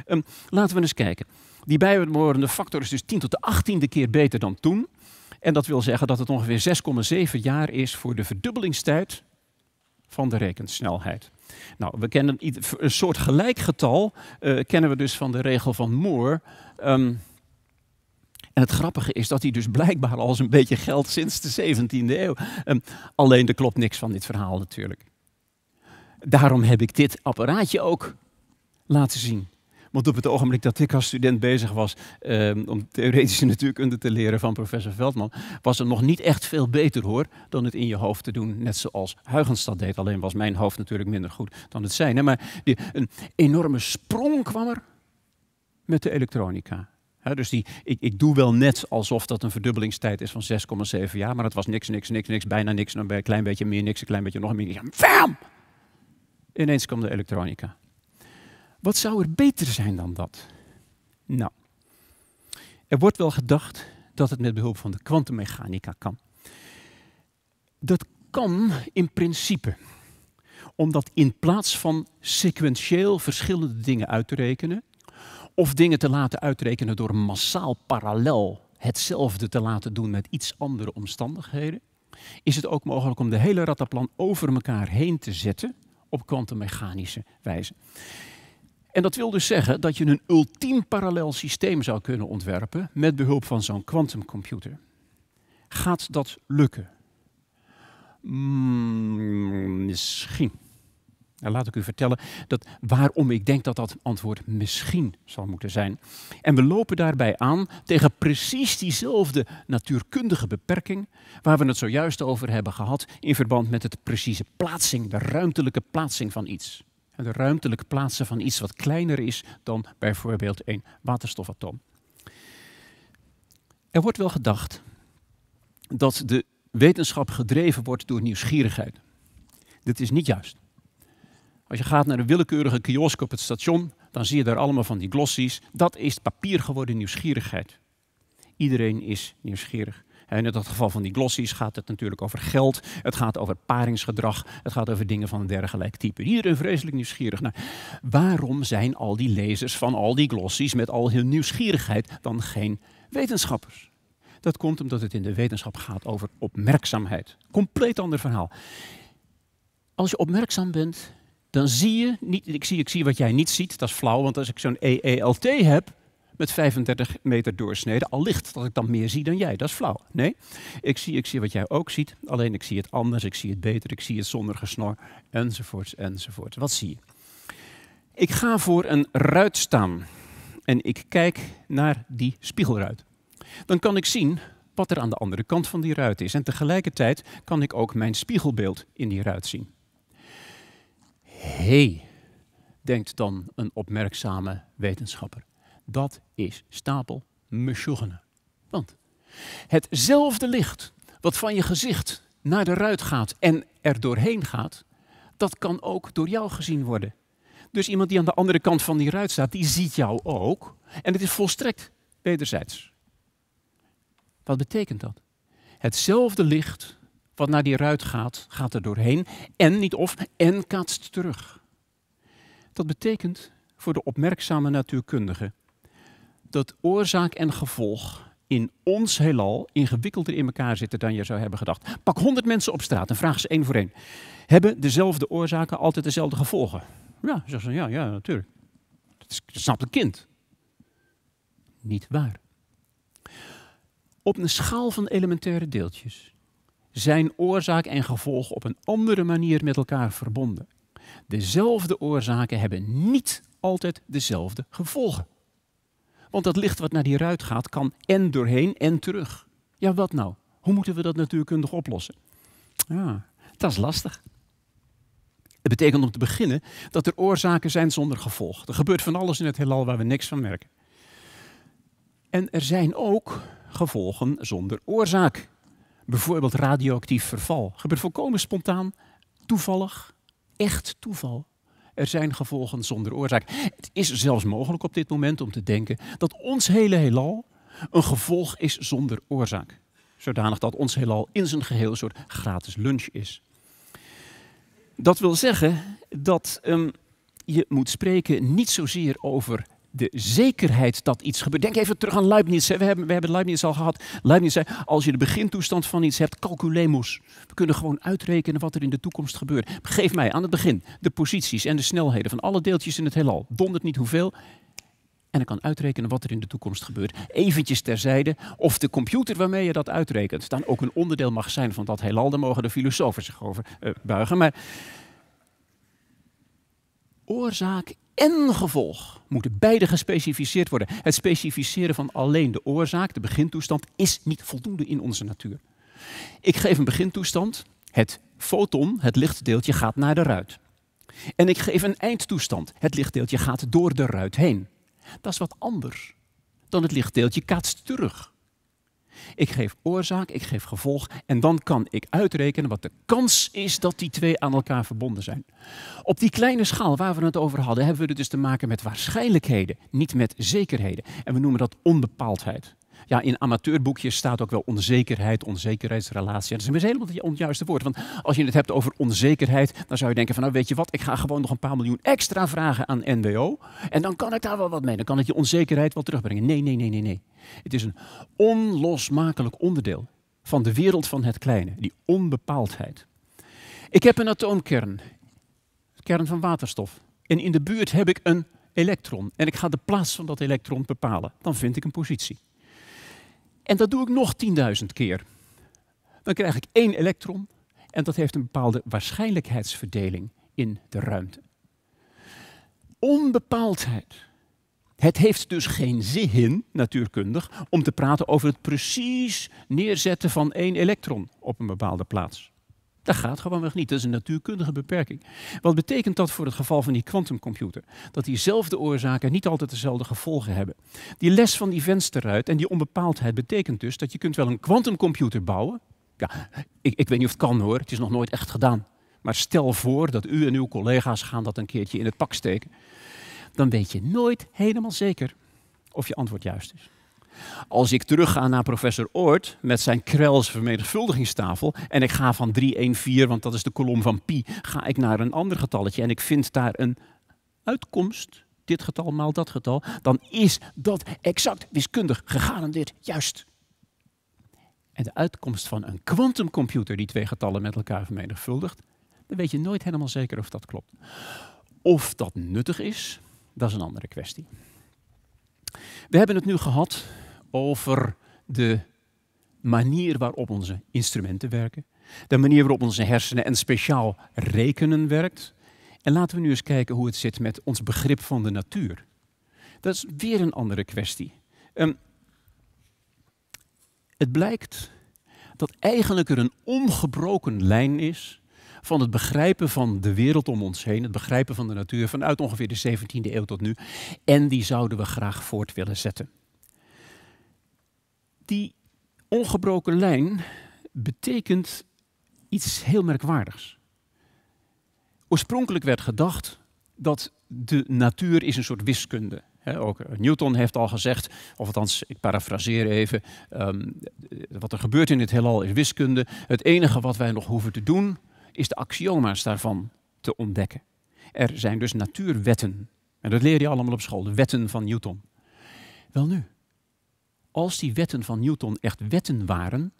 Ehm, laten we eens kijken. Die bijbehorende factor is dus 10 tot de 18e keer beter dan toen. En dat wil zeggen dat het ongeveer 6,7 jaar is voor de verdubbelingstijd van de rekensnelheid. Nou, we kennen een soort gelijk getal, eh, kennen we dus van de regel van Moore. Ehm, en het grappige is dat die dus blijkbaar al een beetje geldt sinds de 17e eeuw. Ehm, alleen er klopt niks van dit verhaal natuurlijk. Daarom heb ik dit apparaatje ook laten zien. Want op het ogenblik dat ik als student bezig was ehm, om theoretische natuurkunde te leren van professor Veldman, was het nog niet echt veel beter hoor dan het in je hoofd te doen, net zoals Huygens dat deed. Alleen was mijn hoofd natuurlijk minder goed dan het zijne. Maar die, een enorme sprong kwam er met de elektronica. dus die, ik, ik, doe wel net alsof dat een verdubbelingstijd is van 6,7 jaar, maar het was niks, niks, niks, niks, bijna niks, een klein beetje meer, niks, een klein beetje nog meer. Bam! Ineens kwam de elektronica. Wat zou er beter zijn dan dat? Nou, er wordt wel gedacht dat het met behulp van de kwantummechanica kan. Dat kan in principe, omdat in plaats van sequentieel verschillende dingen uit te rekenen, of dingen te laten uitrekenen door massaal parallel hetzelfde te laten doen met iets andere omstandigheden, is het ook mogelijk om de hele rattenplan over elkaar heen te zetten op kwantummechanische wijze. En dat wil dus zeggen dat je een ultiem parallel systeem zou kunnen ontwerpen met behulp van zo'n quantumcomputer. Gaat dat lukken? Mm, misschien. En laat ik u vertellen dat waarom ik denk dat dat antwoord misschien zal moeten zijn. En we lopen daarbij aan tegen precies diezelfde natuurkundige beperking waar we het zojuist over hebben gehad in verband met het precieze plaatsing, de ruimtelijke plaatsing van iets de ruimtelijke plaatsen van iets wat kleiner is dan bijvoorbeeld een waterstofatoom. Er wordt wel gedacht dat de wetenschap gedreven wordt door nieuwsgierigheid. Dit is niet juist. Als je gaat naar de willekeurige kiosk op het station, dan zie je daar allemaal van die glossies. Dat is papier geworden nieuwsgierigheid. Iedereen is nieuwsgierig in het geval van die glossies gaat het natuurlijk over geld. Het gaat over paringsgedrag. Het gaat over dingen van een dergelijk type. een vreselijk nieuwsgierig. Nou, waarom zijn al die lezers van al die glossies met al hun nieuwsgierigheid dan geen wetenschappers? Dat komt omdat het in de wetenschap gaat over opmerkzaamheid. Compleet ander verhaal. Als je opmerkzaam bent, dan zie je niet. Ik zie, ik zie wat jij niet ziet, dat is flauw, want als ik zo'n EELT heb, met 35 meter doorsnede. licht dat ik dan meer zie dan jij. Dat is flauw. Nee, ik zie, ik zie wat jij ook ziet. Alleen ik zie het anders, ik zie het beter, ik zie het zonder gesnor. Enzovoorts, enzovoort. Wat zie je? Ik ga voor een ruit staan en ik kijk naar die spiegelruit. Dan kan ik zien wat er aan de andere kant van die ruit is. En tegelijkertijd kan ik ook mijn spiegelbeeld in die ruit zien. Hé, hey, denkt dan een opmerkzame wetenschapper dat is stapel mesjoegene. Want hetzelfde licht wat van je gezicht naar de ruit gaat en er doorheen gaat, dat kan ook door jou gezien worden. Dus iemand die aan de andere kant van die ruit staat, die ziet jou ook. En het is volstrekt wederzijds. Wat betekent dat? Hetzelfde licht wat naar die ruit gaat, gaat er doorheen en niet of en kaatst terug. Dat betekent voor de opmerkzame natuurkundige dat oorzaak en gevolg in ons heelal ingewikkelder in elkaar zitten dan je zou hebben gedacht. Pak 100 mensen op straat en vraag ze één voor één. Hebben dezelfde oorzaken altijd dezelfde gevolgen? Ja, zeggen ze, ja, ja, natuurlijk. Dat, is, dat snapt een kind. Niet waar. Op een schaal van elementaire deeltjes zijn oorzaak en gevolg op een andere manier met elkaar verbonden. Dezelfde oorzaken hebben niet altijd dezelfde gevolgen. Want dat licht wat naar die ruit gaat, kan en doorheen en terug. Ja, wat nou? Hoe moeten we dat natuurkundig oplossen? Ja, dat is lastig. Het betekent om te beginnen dat er oorzaken zijn zonder gevolg. Er gebeurt van alles in het heelal waar we niks van merken. En er zijn ook gevolgen zonder oorzaak. Bijvoorbeeld radioactief verval. Gebeurt volkomen spontaan, toevallig, echt toeval. Er zijn gevolgen zonder oorzaak. Het is zelfs mogelijk op dit moment om te denken dat ons hele heelal een gevolg is zonder oorzaak. Zodanig dat ons heelal in zijn geheel een soort gratis lunch is. Dat wil zeggen dat ehm, je moet spreken niet zozeer over de zekerheid dat iets gebeurt. Denk even terug aan Leibniz. We, hebben, we hebben Leibniz al gehad. Leibniz zei, als je de begintoestand van iets hebt, calculemos. We kunnen gewoon uitrekenen wat er in de toekomst gebeurt. Geef mij aan het begin de posities en de snelheden van alle deeltjes in het heelal. Dondert niet hoeveel. En ik kan uitrekenen wat er in de toekomst gebeurt. Eventjes terzijde, of de computer waarmee je dat uitrekent... dan ook een onderdeel mag zijn van dat heelal. Daar mogen de filosofen zich over eh, buigen. Maar oorzaak en gevolg moeten beide gespecificeerd worden. Het specificeren van alleen de oorzaak, de begintoestand, is niet voldoende in onze natuur. Ik geef een begintoestand, het foton, het lichtdeeltje, gaat naar de ruit. En ik geef een eindtoestand, het lichtdeeltje gaat door de ruit heen. Dat is wat anders dan het lichtdeeltje kaatst terug. Ik geef oorzaak, ik geef gevolg en dan kan ik uitrekenen wat de kans is dat die twee aan elkaar verbonden zijn. Op die kleine schaal waar we het over hadden, hebben we dus te maken met waarschijnlijkheden, niet met zekerheden. En we noemen dat onbepaaldheid ja, in amateurboekjes staat ook wel onzekerheid, onzekerheidsrelatie. Dat is een helemaal het onjuiste woord. Want als je het hebt over onzekerheid, dan zou je denken van nou weet je wat, ik ga gewoon nog een paar miljoen extra vragen aan NWO. En dan kan ik daar wel wat mee. Dan kan ik je onzekerheid wel terugbrengen. Nee, nee, nee, nee, nee. Het is een onlosmakelijk onderdeel van de wereld van het kleine, die onbepaaldheid. Ik heb een atoomkern, kern van waterstof. En in de buurt heb ik een elektron. En ik ga de plaats van dat elektron bepalen. Dan vind ik een positie. En dat doe ik nog 10.000 keer. Dan krijg ik één elektron en dat heeft een bepaalde waarschijnlijkheidsverdeling in de ruimte. Onbepaaldheid. Het heeft dus geen zin, natuurkundig, om te praten over het precies neerzetten van één elektron op een bepaalde plaats. Dat gaat gewoonweg niet. Dat is een natuurkundige beperking. Wat betekent dat voor het geval van die kwantumcomputer? Dat diezelfde oorzaken niet altijd dezelfde gevolgen hebben. Die les van die vensteruit en die onbepaaldheid betekent dus dat je kunt wel een kwantumcomputer bouwen. Ja, ik, ik weet niet of het kan hoor, het is nog nooit echt gedaan. Maar stel voor dat u en uw collega's gaan dat een keertje in het pak steken. Dan weet je nooit helemaal zeker of je antwoord juist is. Als ik terugga naar professor Oort met zijn Krelse vermenigvuldigingstafel en ik ga van 3, 1, 4, want dat is de kolom van pi, ga ik naar een ander getalletje en ik vind daar een uitkomst, dit getal maal dat getal, dan is dat exact wiskundig gegarandeerd juist. En de uitkomst van een kwantumcomputer die twee getallen met elkaar vermenigvuldigt, dan weet je nooit helemaal zeker of dat klopt. Of dat nuttig is, dat is een andere kwestie. We hebben het nu gehad over de manier waarop onze instrumenten werken, de manier waarop onze hersenen en speciaal rekenen werkt. En laten we nu eens kijken hoe het zit met ons begrip van de natuur. Dat is weer een andere kwestie. Ehm, het blijkt dat eigenlijk er een ongebroken lijn is van het begrijpen van de wereld om ons heen, het begrijpen van de natuur vanuit ongeveer de 17e eeuw tot nu. En die zouden we graag voort willen zetten die ongebroken lijn betekent iets heel merkwaardigs. Oorspronkelijk werd gedacht dat de natuur is een soort wiskunde. He, ook eh, Newton heeft al gezegd, of althans, ik parafraseer even, ehm, eh, wat er gebeurt in het heelal is wiskunde. Het enige wat wij nog hoeven te doen, is de axioma's daarvan te ontdekken. Er zijn dus natuurwetten. En dat leer je allemaal op school, de wetten van Newton. Wel nu, als die wetten van Newton echt wetten waren,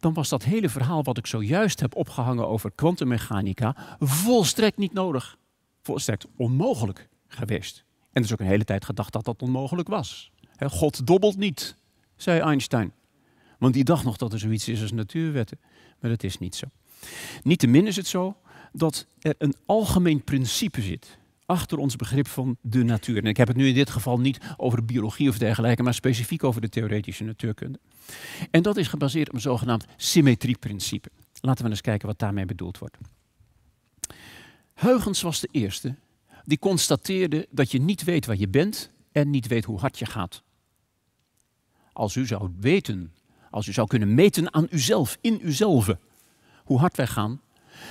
dan was dat hele verhaal wat ik zojuist heb opgehangen over kwantummechanica volstrekt niet nodig. Volstrekt onmogelijk geweest. En er is ook een hele tijd gedacht dat dat onmogelijk was. God dobbelt niet, zei Einstein. Want die dacht nog dat er zoiets is als natuurwetten. Maar dat is niet zo. Niettemin is het zo dat er een algemeen principe zit achter ons begrip van de natuur. En ik heb het nu in dit geval niet over biologie of dergelijke, maar specifiek over de theoretische natuurkunde. En dat is gebaseerd op een zogenaamd symmetrieprincipe. Laten we eens kijken wat daarmee bedoeld wordt. Huygens was de eerste die constateerde dat je niet weet waar je bent en niet weet hoe hard je gaat. Als u zou weten, als u zou kunnen meten aan uzelf, in uzelf, hoe hard wij gaan,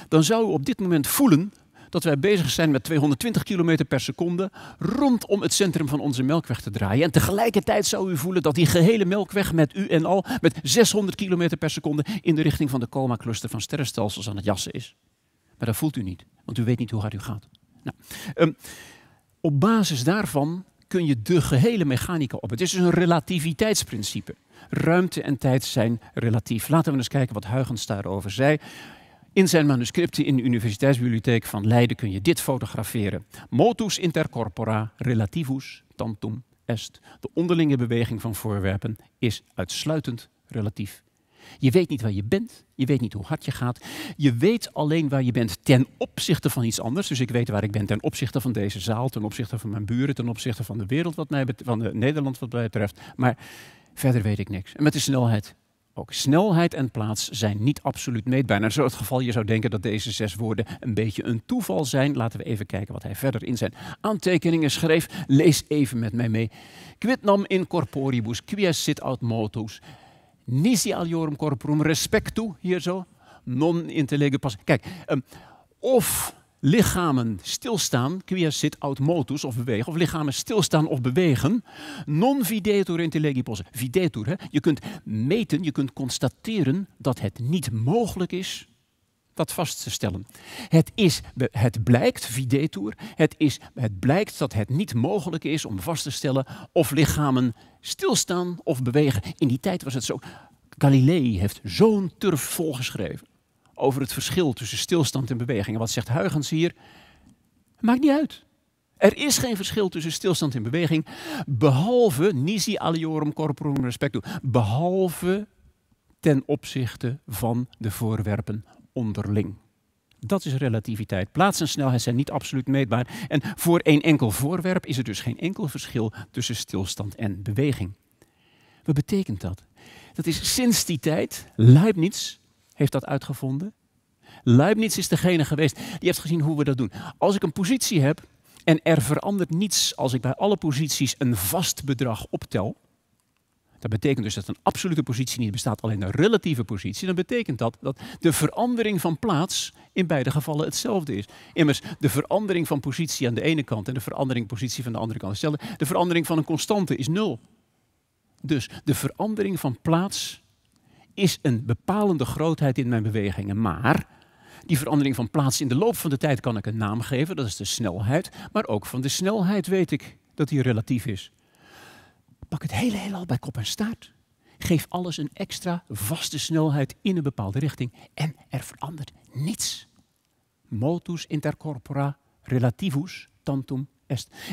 dan zou u op dit moment voelen dat wij bezig zijn met 220 km per seconde rondom het centrum van onze melkweg te draaien. En tegelijkertijd zou u voelen dat die gehele melkweg met u en al met 600 km per seconde in de richting van de coma-cluster van sterrenstelsels aan het jassen is. Maar dat voelt u niet, want u weet niet hoe hard u gaat. Nou, ehm, op basis daarvan kun je de gehele mechanica op. Het is dus een relativiteitsprincipe. Ruimte en tijd zijn relatief. Laten we eens kijken wat Huygens daarover zei. In zijn manuscripten in de Universiteitsbibliotheek van Leiden kun je dit fotograferen. Motus intercorpora relativus tantum est. De onderlinge beweging van voorwerpen is uitsluitend relatief. Je weet niet waar je bent, je weet niet hoe hard je gaat. Je weet alleen waar je bent ten opzichte van iets anders. Dus ik weet waar ik ben ten opzichte van deze zaal, ten opzichte van mijn buren, ten opzichte van de wereld wat mij van van Nederland wat mij betreft. Maar verder weet ik niks. En met de snelheid ook snelheid en plaats zijn niet absoluut meetbaar. Nou, in zo het geval je zou denken dat deze zes woorden een beetje een toeval zijn. Laten we even kijken wat hij verder in zijn aantekeningen schreef. Lees even met mij mee. Quidnam nam in corporibus, quia sit aut motus. Nisi aliorum corporum respectu, hier zo. Non intellege pas. Kijk, ehm, of lichamen stilstaan, quia sit aut motus, of bewegen, of lichamen stilstaan of bewegen, non videtur intellegi Videtur, hè? je kunt meten, je kunt constateren dat het niet mogelijk is dat vast te stellen. Het, is, het blijkt, videtur, het, is, het blijkt dat het niet mogelijk is om vast te stellen of lichamen stilstaan of bewegen. In die tijd was het zo. Galilei heeft zo'n turf volgeschreven over het verschil tussen stilstand en beweging. En wat zegt Huygens hier? Maakt niet uit. Er is geen verschil tussen stilstand en beweging, behalve nisi aliorum corporum respectu, behalve ten opzichte van de voorwerpen onderling. Dat is relativiteit. Plaats en snelheid zijn niet absoluut meetbaar. En voor één enkel voorwerp is er dus geen enkel verschil tussen stilstand en beweging. Wat betekent dat? Dat is sinds die tijd Leibniz heeft dat uitgevonden. Leibniz is degene geweest die heeft gezien hoe we dat doen. Als ik een positie heb en er verandert niets als ik bij alle posities een vast bedrag optel. Dat betekent dus dat een absolute positie niet bestaat, alleen een relatieve positie. Dan betekent dat dat de verandering van plaats in beide gevallen hetzelfde is. Immers, de verandering van positie aan de ene kant en de verandering positie van de andere kant hetzelfde. De verandering van een constante is nul. Dus de verandering van plaats is een bepalende grootheid in mijn bewegingen. Maar die verandering van plaats in de loop van de tijd kan ik een naam geven, dat is de snelheid. Maar ook van de snelheid weet ik dat die relatief is. Pak het hele heelal bij kop en staart. Geef alles een extra vaste snelheid in een bepaalde richting en er verandert niets. Motus intercorpora relativus tantum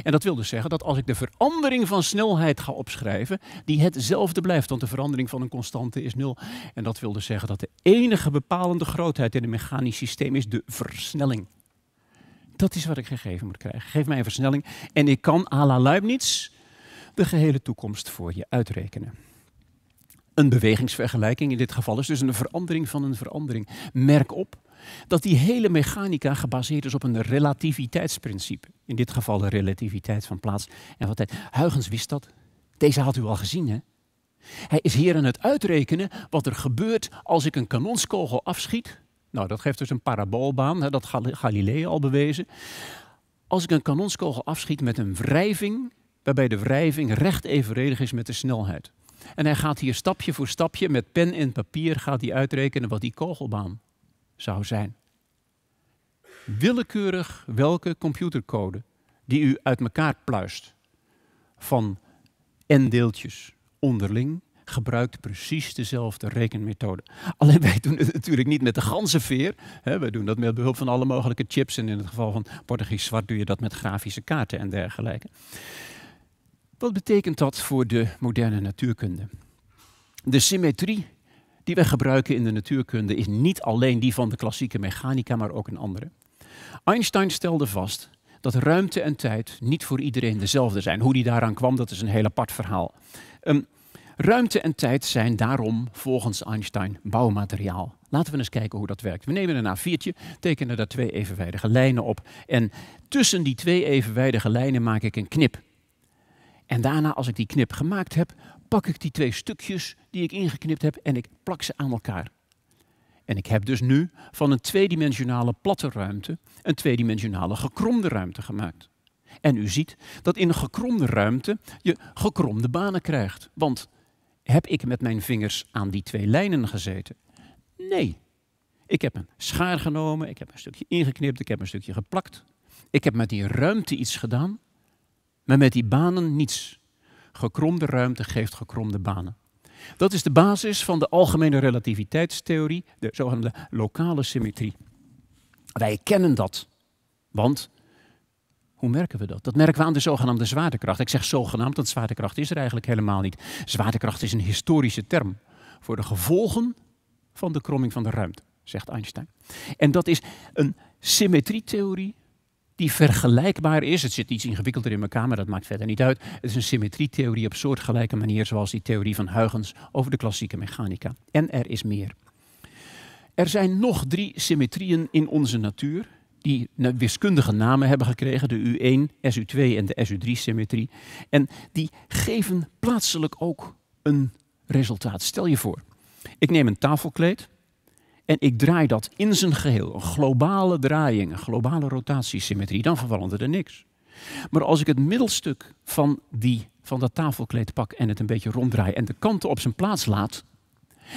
en dat wil dus zeggen dat als ik de verandering van snelheid ga opschrijven, die hetzelfde blijft, want de verandering van een constante is nul. En dat wil dus zeggen dat de enige bepalende grootheid in een mechanisch systeem is de versnelling. Dat is wat ik gegeven moet krijgen. Geef mij een versnelling en ik kan à la Leibniz de gehele toekomst voor je uitrekenen. Een bewegingsvergelijking in dit geval is dus een verandering van een verandering. Merk op dat die hele mechanica gebaseerd is op een relativiteitsprincipe. In dit geval de relativiteit van plaats en van tijd. Huygens wist dat. Deze had u al gezien, hè? Hij is hier aan het uitrekenen wat er gebeurt als ik een kanonskogel afschiet. Nou, dat geeft dus een paraboolbaan, hè, dat Galilei al bewezen. Als ik een kanonskogel afschiet met een wrijving, waarbij de wrijving recht evenredig is met de snelheid. En hij gaat hier stapje voor stapje met pen en papier gaat hij uitrekenen wat die kogelbaan zou zijn. Willekeurig welke computercode die u uit elkaar pluist van n-deeltjes onderling gebruikt precies dezelfde rekenmethode. Alleen wij doen het natuurlijk niet met de ganzenveer. Hè, wij doen dat met behulp van alle mogelijke chips. En in het geval van Portugies zwart doe je dat met grafische kaarten en dergelijke. Wat betekent dat voor de moderne natuurkunde? De symmetrie die we gebruiken in de natuurkunde is niet alleen die van de klassieke mechanica, maar ook een andere. Einstein stelde vast dat ruimte en tijd niet voor iedereen dezelfde zijn. Hoe die daaraan kwam, dat is een heel apart verhaal. Ehm, ruimte en tijd zijn daarom volgens Einstein bouwmateriaal. Laten we eens kijken hoe dat werkt. We nemen een A4'tje, tekenen daar twee evenwijdige lijnen op. En tussen die twee evenwijdige lijnen maak ik een knip. En daarna, als ik die knip gemaakt heb, pak ik die twee stukjes die ik ingeknipt heb en ik plak ze aan elkaar. En ik heb dus nu van een tweedimensionale platte ruimte een tweedimensionale gekromde ruimte gemaakt. En u ziet dat in een gekromde ruimte je gekromde banen krijgt. Want heb ik met mijn vingers aan die twee lijnen gezeten? Nee. Ik heb een schaar genomen, ik heb een stukje ingeknipt, ik heb een stukje geplakt. Ik heb met die ruimte iets gedaan, maar met die banen niets. Gekromde ruimte geeft gekromde banen. Dat is de basis van de algemene relativiteitstheorie, de zogenaamde lokale symmetrie. Wij kennen dat, want hoe merken we dat? Dat merken we aan de zogenaamde zwaartekracht. Ik zeg zogenaamd, want zwaartekracht is er eigenlijk helemaal niet. Zwaartekracht is een historische term voor de gevolgen van de kromming van de ruimte, zegt Einstein. En dat is een symmetrietheorie die vergelijkbaar is. Het zit iets ingewikkelder in elkaar, maar dat maakt verder niet uit. Het is een symmetrietheorie op soortgelijke manier zoals die theorie van Huygens over de klassieke mechanica. En er is meer. Er zijn nog drie symmetrieën in onze natuur die wiskundige namen hebben gekregen, de U1, SU2 en de SU3-symmetrie. En die geven plaatselijk ook een resultaat. Stel je voor, ik neem een tafelkleed en ik draai dat in zijn geheel. Een globale draaiing, een globale rotatiesymmetrie. Dan verandert er niks. Maar als ik het middelstuk van, die, van dat tafelkleed pak en het een beetje ronddraai en de kanten op zijn plaats laat,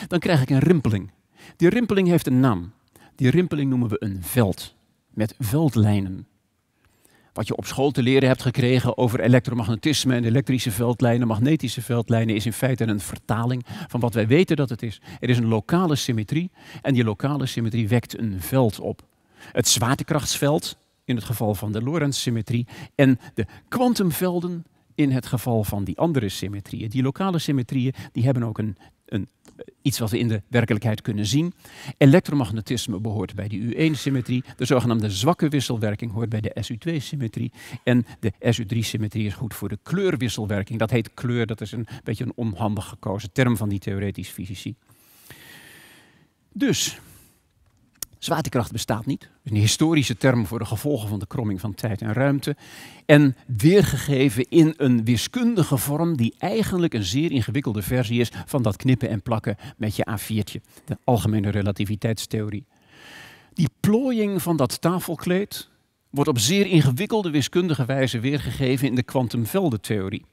dan krijg ik een rimpeling. Die rimpeling heeft een naam. Die rimpeling noemen we een veld. Met veldlijnen wat je op school te leren hebt gekregen over elektromagnetisme en elektrische veldlijnen, magnetische veldlijnen, is in feite een vertaling van wat wij weten dat het is. Er is een lokale symmetrie en die lokale symmetrie wekt een veld op. Het zwaartekrachtsveld in het geval van de Lorentz-symmetrie en de kwantumvelden in het geval van die andere symmetrieën. Die lokale symmetrieën die hebben ook een iets wat we in de werkelijkheid kunnen zien. Elektromagnetisme behoort bij de U1-symmetrie. De zogenaamde zwakke wisselwerking hoort bij de SU2-symmetrie. En de SU3-symmetrie is goed voor de kleurwisselwerking. Dat heet kleur, dat is een beetje een onhandig gekozen term van die theoretisch fysici. Dus Zwaartekracht bestaat niet. Een historische term voor de gevolgen van de kromming van tijd en ruimte. En weergegeven in een wiskundige vorm die eigenlijk een zeer ingewikkelde versie is van dat knippen en plakken met je A4'tje. De algemene relativiteitstheorie. Die plooiing van dat tafelkleed wordt op zeer ingewikkelde wiskundige wijze weergegeven in de kwantumveldentheorie.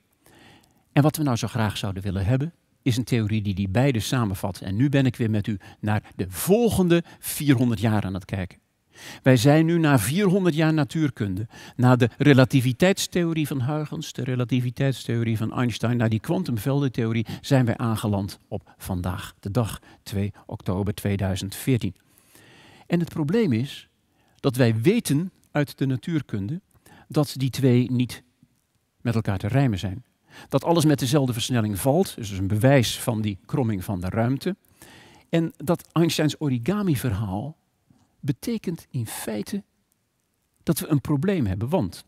En wat we nou zo graag zouden willen hebben, is een theorie die die beide samenvat. En nu ben ik weer met u naar de volgende 400 jaar aan het kijken. Wij zijn nu na 400 jaar natuurkunde, na de relativiteitstheorie van Huygens, de relativiteitstheorie van Einstein, naar die kwantumveldentheorie, zijn wij aangeland op vandaag, de dag 2 oktober 2014. En het probleem is dat wij weten uit de natuurkunde dat die twee niet met elkaar te rijmen zijn dat alles met dezelfde versnelling valt, dus een bewijs van die kromming van de ruimte. En dat Einsteins origami-verhaal betekent in feite dat we een probleem hebben, want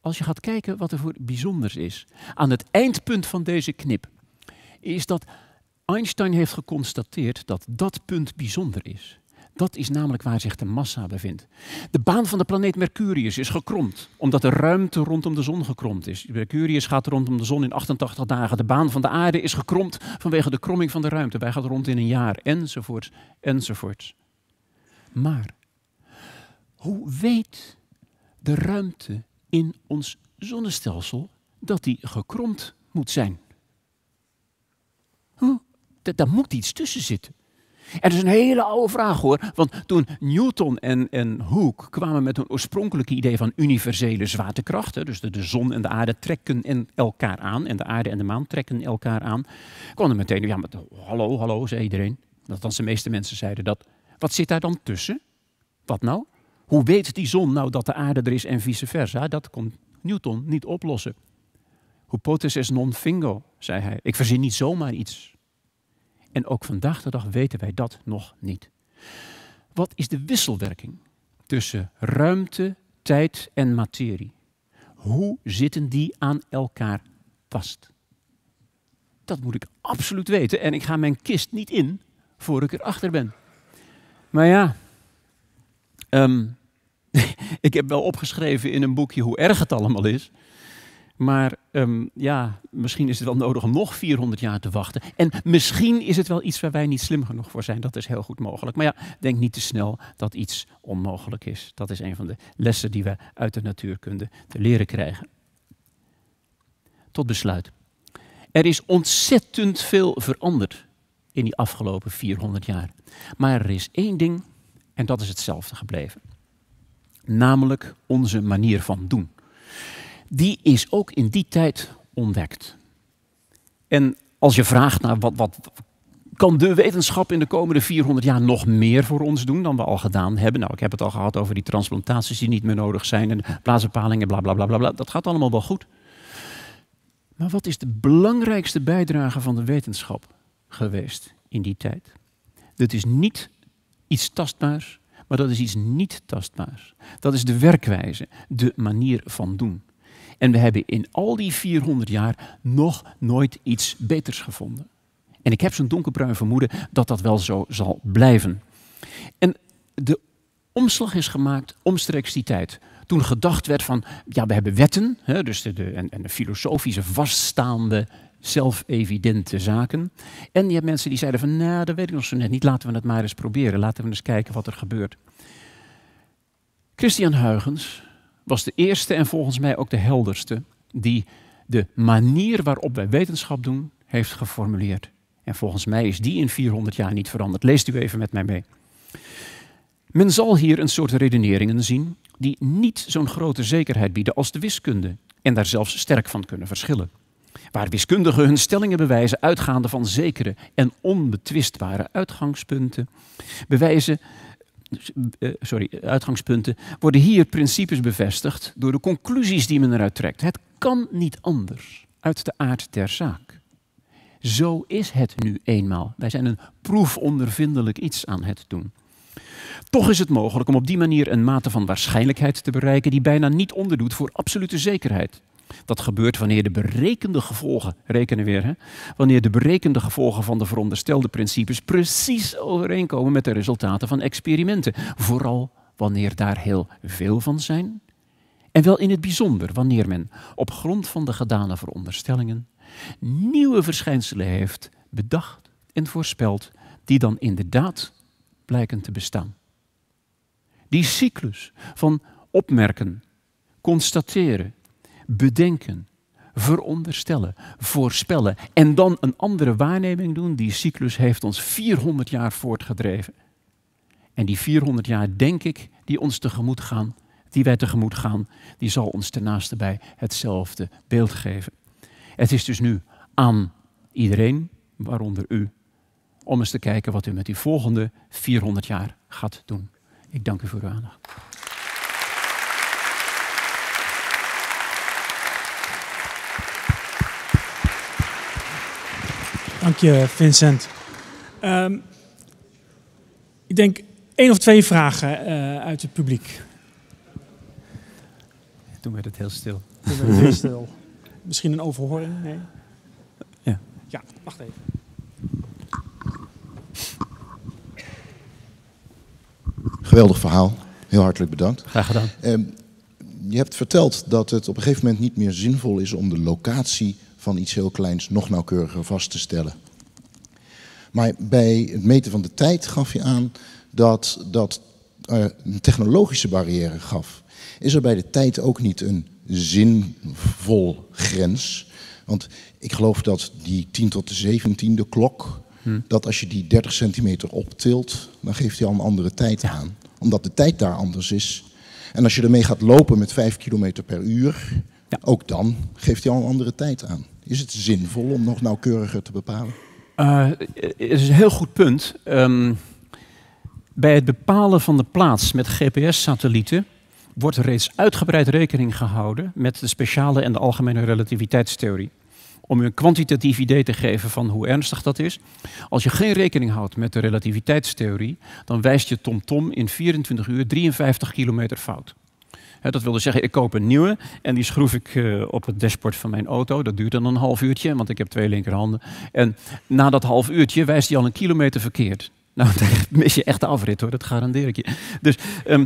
als je gaat kijken wat er voor bijzonders is, aan het eindpunt van deze knip, is dat Einstein heeft geconstateerd dat dat punt bijzonder is. Dat is namelijk waar zich de massa bevindt. De baan van de planeet Mercurius is gekromd, omdat de ruimte rondom de zon gekromd is. Mercurius gaat rondom de zon in 88 dagen. De baan van de aarde is gekromd vanwege de kromming van de ruimte. Wij gaan rond in een jaar, enzovoorts, enzovoorts. Maar hoe weet de ruimte in ons zonnestelsel dat die gekromd moet zijn? Huh? Daar moet iets tussen zitten dat is een hele oude vraag hoor, want toen Newton en, en Hooke kwamen met hun oorspronkelijke idee van universele zwaartekrachten, dus de, de zon en de aarde trekken in elkaar aan en de aarde en de maan trekken elkaar aan, kwamen meteen, ja, maar hallo, hallo, zei iedereen. Althans, de meeste mensen zeiden dat. Wat zit daar dan tussen? Wat nou? Hoe weet die zon nou dat de aarde er is en vice versa? Dat kon Newton niet oplossen. Hypothesis non fingo, zei hij. Ik verzin niet zomaar iets. En ook vandaag de dag weten wij dat nog niet. Wat is de wisselwerking tussen ruimte, tijd en materie? Hoe zitten die aan elkaar vast? Dat moet ik absoluut weten en ik ga mijn kist niet in voor ik erachter ben. Maar ja, ehm, ik heb wel opgeschreven in een boekje hoe erg het allemaal is. Maar ehm, ja, misschien is het wel nodig om nog 400 jaar te wachten. En misschien is het wel iets waar wij niet slim genoeg voor zijn. Dat is heel goed mogelijk. Maar ja, denk niet te snel dat iets onmogelijk is. Dat is een van de lessen die we uit de natuurkunde te leren krijgen. Tot besluit. Er is ontzettend veel veranderd in die afgelopen 400 jaar. Maar er is één ding en dat is hetzelfde gebleven. Namelijk onze manier van doen die is ook in die tijd ontdekt. En als je vraagt naar wat, wat kan de wetenschap in de komende 400 jaar nog meer voor ons doen dan we al gedaan hebben? Nou, ik heb het al gehad over die transplantaties die niet meer nodig zijn en blazenpalingen, bla bla bla bla. bla. Dat gaat allemaal wel goed. Maar wat is de belangrijkste bijdrage van de wetenschap geweest in die tijd? Dat is niet iets tastbaars, maar dat is iets niet tastbaars. Dat is de werkwijze, de manier van doen. En we hebben in al die 400 jaar nog nooit iets beters gevonden. En ik heb zo'n donkerbruin vermoeden dat dat wel zo zal blijven. En de omslag is gemaakt omstreeks die tijd. Toen gedacht werd van, ja, we hebben wetten, hè, dus de, de, en, en de filosofische vaststaande zelfevidente zaken. En je hebt mensen die zeiden van, nou, dat weet ik nog zo net niet, laten we het maar eens proberen, laten we eens kijken wat er gebeurt. Christian Huygens, was de eerste en volgens mij ook de helderste die de manier waarop wij wetenschap doen heeft geformuleerd. En volgens mij is die in 400 jaar niet veranderd. Leest u even met mij mee. Men zal hier een soort redeneringen zien die niet zo'n grote zekerheid bieden als de wiskunde en daar zelfs sterk van kunnen verschillen. Waar wiskundigen hun stellingen bewijzen uitgaande van zekere en onbetwistbare uitgangspunten, bewijzen eh, sorry, uitgangspunten, worden hier principes bevestigd door de conclusies die men eruit trekt. Het kan niet anders uit de aard der zaak. Zo is het nu eenmaal. Wij zijn een proefondervindelijk iets aan het doen. Toch is het mogelijk om op die manier een mate van waarschijnlijkheid te bereiken die bijna niet onderdoet voor absolute zekerheid. Dat gebeurt wanneer de berekende gevolgen, rekenen weer, hè, wanneer de berekende gevolgen van de veronderstelde principes precies overeenkomen met de resultaten van experimenten. Vooral wanneer daar heel veel van zijn. En wel in het bijzonder wanneer men op grond van de gedane veronderstellingen nieuwe verschijnselen heeft bedacht en voorspeld, die dan inderdaad blijken te bestaan. Die cyclus van opmerken, constateren, bedenken, veronderstellen, voorspellen en dan een andere waarneming doen. Die cyclus heeft ons 400 jaar voortgedreven. En die 400 jaar, denk ik, die ons tegemoet gaan, die wij tegemoet gaan, die zal ons ten bij hetzelfde beeld geven. Het is dus nu aan iedereen, waaronder u, om eens te kijken wat u met die volgende 400 jaar gaat doen. Ik dank u voor uw aandacht. Dank je, Vincent. Ehm, ik denk één of twee vragen eh, uit het publiek. Toen werd het heel stil. Toen werd het heel stil. Misschien een overhoring? Nee. Ja. Ja, wacht even. Geweldig verhaal. Heel hartelijk bedankt. Graag gedaan. Ehm, je hebt verteld dat het op een gegeven moment niet meer zinvol is om de locatie van iets heel kleins nog nauwkeuriger vast te stellen. Maar bij het meten van de tijd gaf je aan dat dat eh, een technologische barrière gaf. Is er bij de tijd ook niet een zinvol grens? Want ik geloof dat die 10 tot de 17e klok, hm. dat als je die 30 centimeter optilt, dan geeft hij al een andere tijd aan. Omdat de tijd daar anders is. En als je ermee gaat lopen met 5 kilometer per uur, ook dan geeft hij al een andere tijd aan. Is het zinvol om nog nauwkeuriger te bepalen? Eh, het is een heel goed punt. Ehm, bij het bepalen van de plaats met GPS-satellieten wordt reeds uitgebreid rekening gehouden met de speciale en de algemene relativiteitstheorie. Om u een kwantitatief idee te geven van hoe ernstig dat is. Als je geen rekening houdt met de relativiteitstheorie, dan wijst je TomTom -tom in 24 uur 53 kilometer fout dat wilde zeggen, ik koop een nieuwe en die schroef ik eh, op het dashboard van mijn auto. Dat duurt dan een half uurtje, want ik heb twee linkerhanden. En na dat half uurtje wijst hij al een kilometer verkeerd. Nou, dan mis je echt de afrit hoor, dat garandeer ik je. Dus ehm,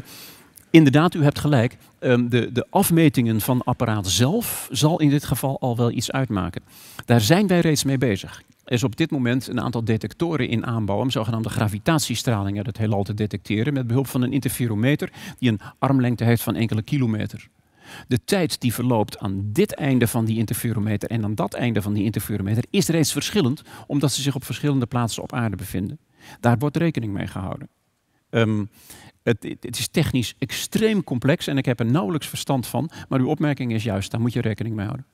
inderdaad, u hebt gelijk. Ehm, de, de afmetingen van apparaat zelf zal in dit geval al wel iets uitmaken. Daar zijn wij reeds mee bezig is op dit moment een aantal detectoren in aanbouw om zogenaamde gravitatiestraling uit het heelal te detecteren met behulp van een interferometer die een armlengte heeft van enkele kilometer. De tijd die verloopt aan dit einde van die interferometer en aan dat einde van die interferometer is reeds verschillend, omdat ze zich op verschillende plaatsen op aarde bevinden. Daar wordt rekening mee gehouden. Ehm, het, het, is technisch extreem complex en ik heb er nauwelijks verstand van, maar uw opmerking is juist, daar moet je rekening mee houden.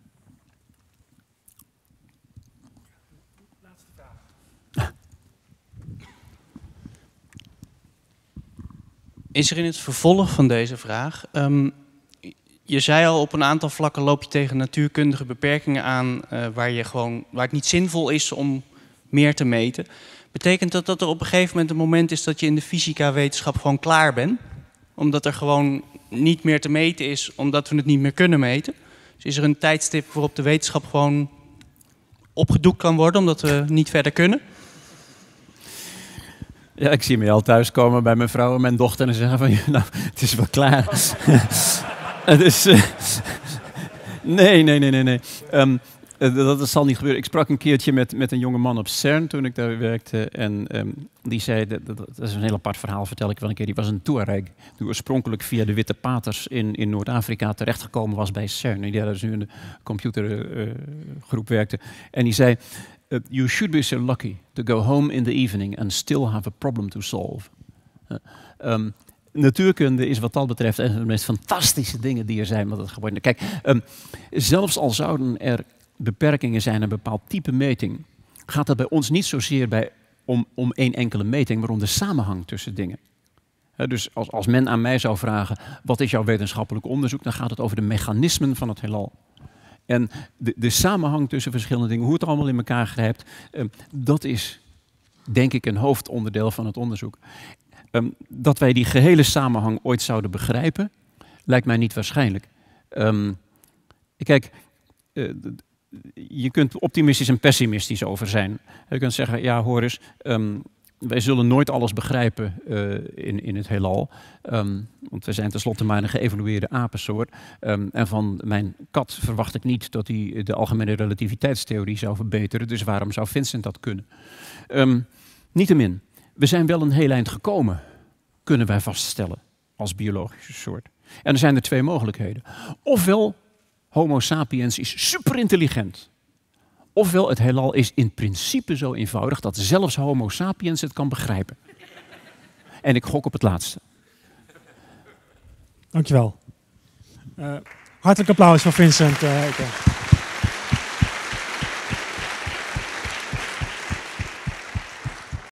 is er in het vervolg van deze vraag. Ehm, je zei al, op een aantal vlakken loop je tegen natuurkundige beperkingen aan eh, waar, je gewoon, waar het niet zinvol is om meer te meten. Betekent dat dat er op een gegeven moment een moment is dat je in de fysica-wetenschap gewoon klaar bent? Omdat er gewoon niet meer te meten is, omdat we het niet meer kunnen meten? Dus is er een tijdstip waarop de wetenschap gewoon opgedoekt kan worden, omdat we niet verder kunnen? Ja, ik zie me al thuiskomen bij mijn vrouw en mijn dochter en zeggen van, nou, het is wel klaar. het is... Eh, nee, nee, nee, nee, nee. Ehm, eh, dat, dat, zal niet gebeuren. Ik sprak een keertje met, met een jonge man op CERN toen ik daar werkte. En ehm, die zei, dat, dat, is een heel apart verhaal, vertel ik wel een keer. Die was een Touareg, die oorspronkelijk via de Witte Paters in, in Noord-Afrika terechtgekomen was bij CERN. die daar dus nu in de computergroep eh, werkte. En die zei, you should be so lucky to go home in the evening and still have a problem to solve. Ehm, natuurkunde is wat dat betreft een van de meest fantastische dingen die er zijn. met het geworden. kijk, ehm, zelfs al zouden er beperkingen zijn aan een bepaald type meting, gaat dat bij ons niet zozeer bij om, om één enkele meting, maar om de samenhang tussen dingen. dus als, als men aan mij zou vragen, wat is jouw wetenschappelijk onderzoek, dan gaat het over de mechanismen van het heelal. En de, de samenhang tussen verschillende dingen, hoe het allemaal in elkaar grijpt, ehm, dat is denk ik een hoofdonderdeel van het onderzoek. Ehm, dat wij die gehele samenhang ooit zouden begrijpen, lijkt mij niet waarschijnlijk. Ehm, kijk, eh, je kunt optimistisch en pessimistisch over zijn. Je kunt zeggen, ja hoor eens, wij zullen nooit alles begrijpen eh, in, in het heelal. Ehm, want we zijn tenslotte maar een geëvolueerde apensoort. Ehm, en van mijn kat verwacht ik niet dat hij de algemene relativiteitstheorie zou verbeteren. Dus waarom zou Vincent dat kunnen? Um, niettemin, we zijn wel een heel eind gekomen, kunnen wij vaststellen als biologische soort. En er zijn er twee mogelijkheden. Ofwel, Homo sapiens is superintelligent Ofwel, het heelal is in principe zo eenvoudig dat zelfs Homo sapiens het kan begrijpen. En ik gok op het laatste. Dankjewel. Eh, hartelijk applaus voor Vincent. Uh,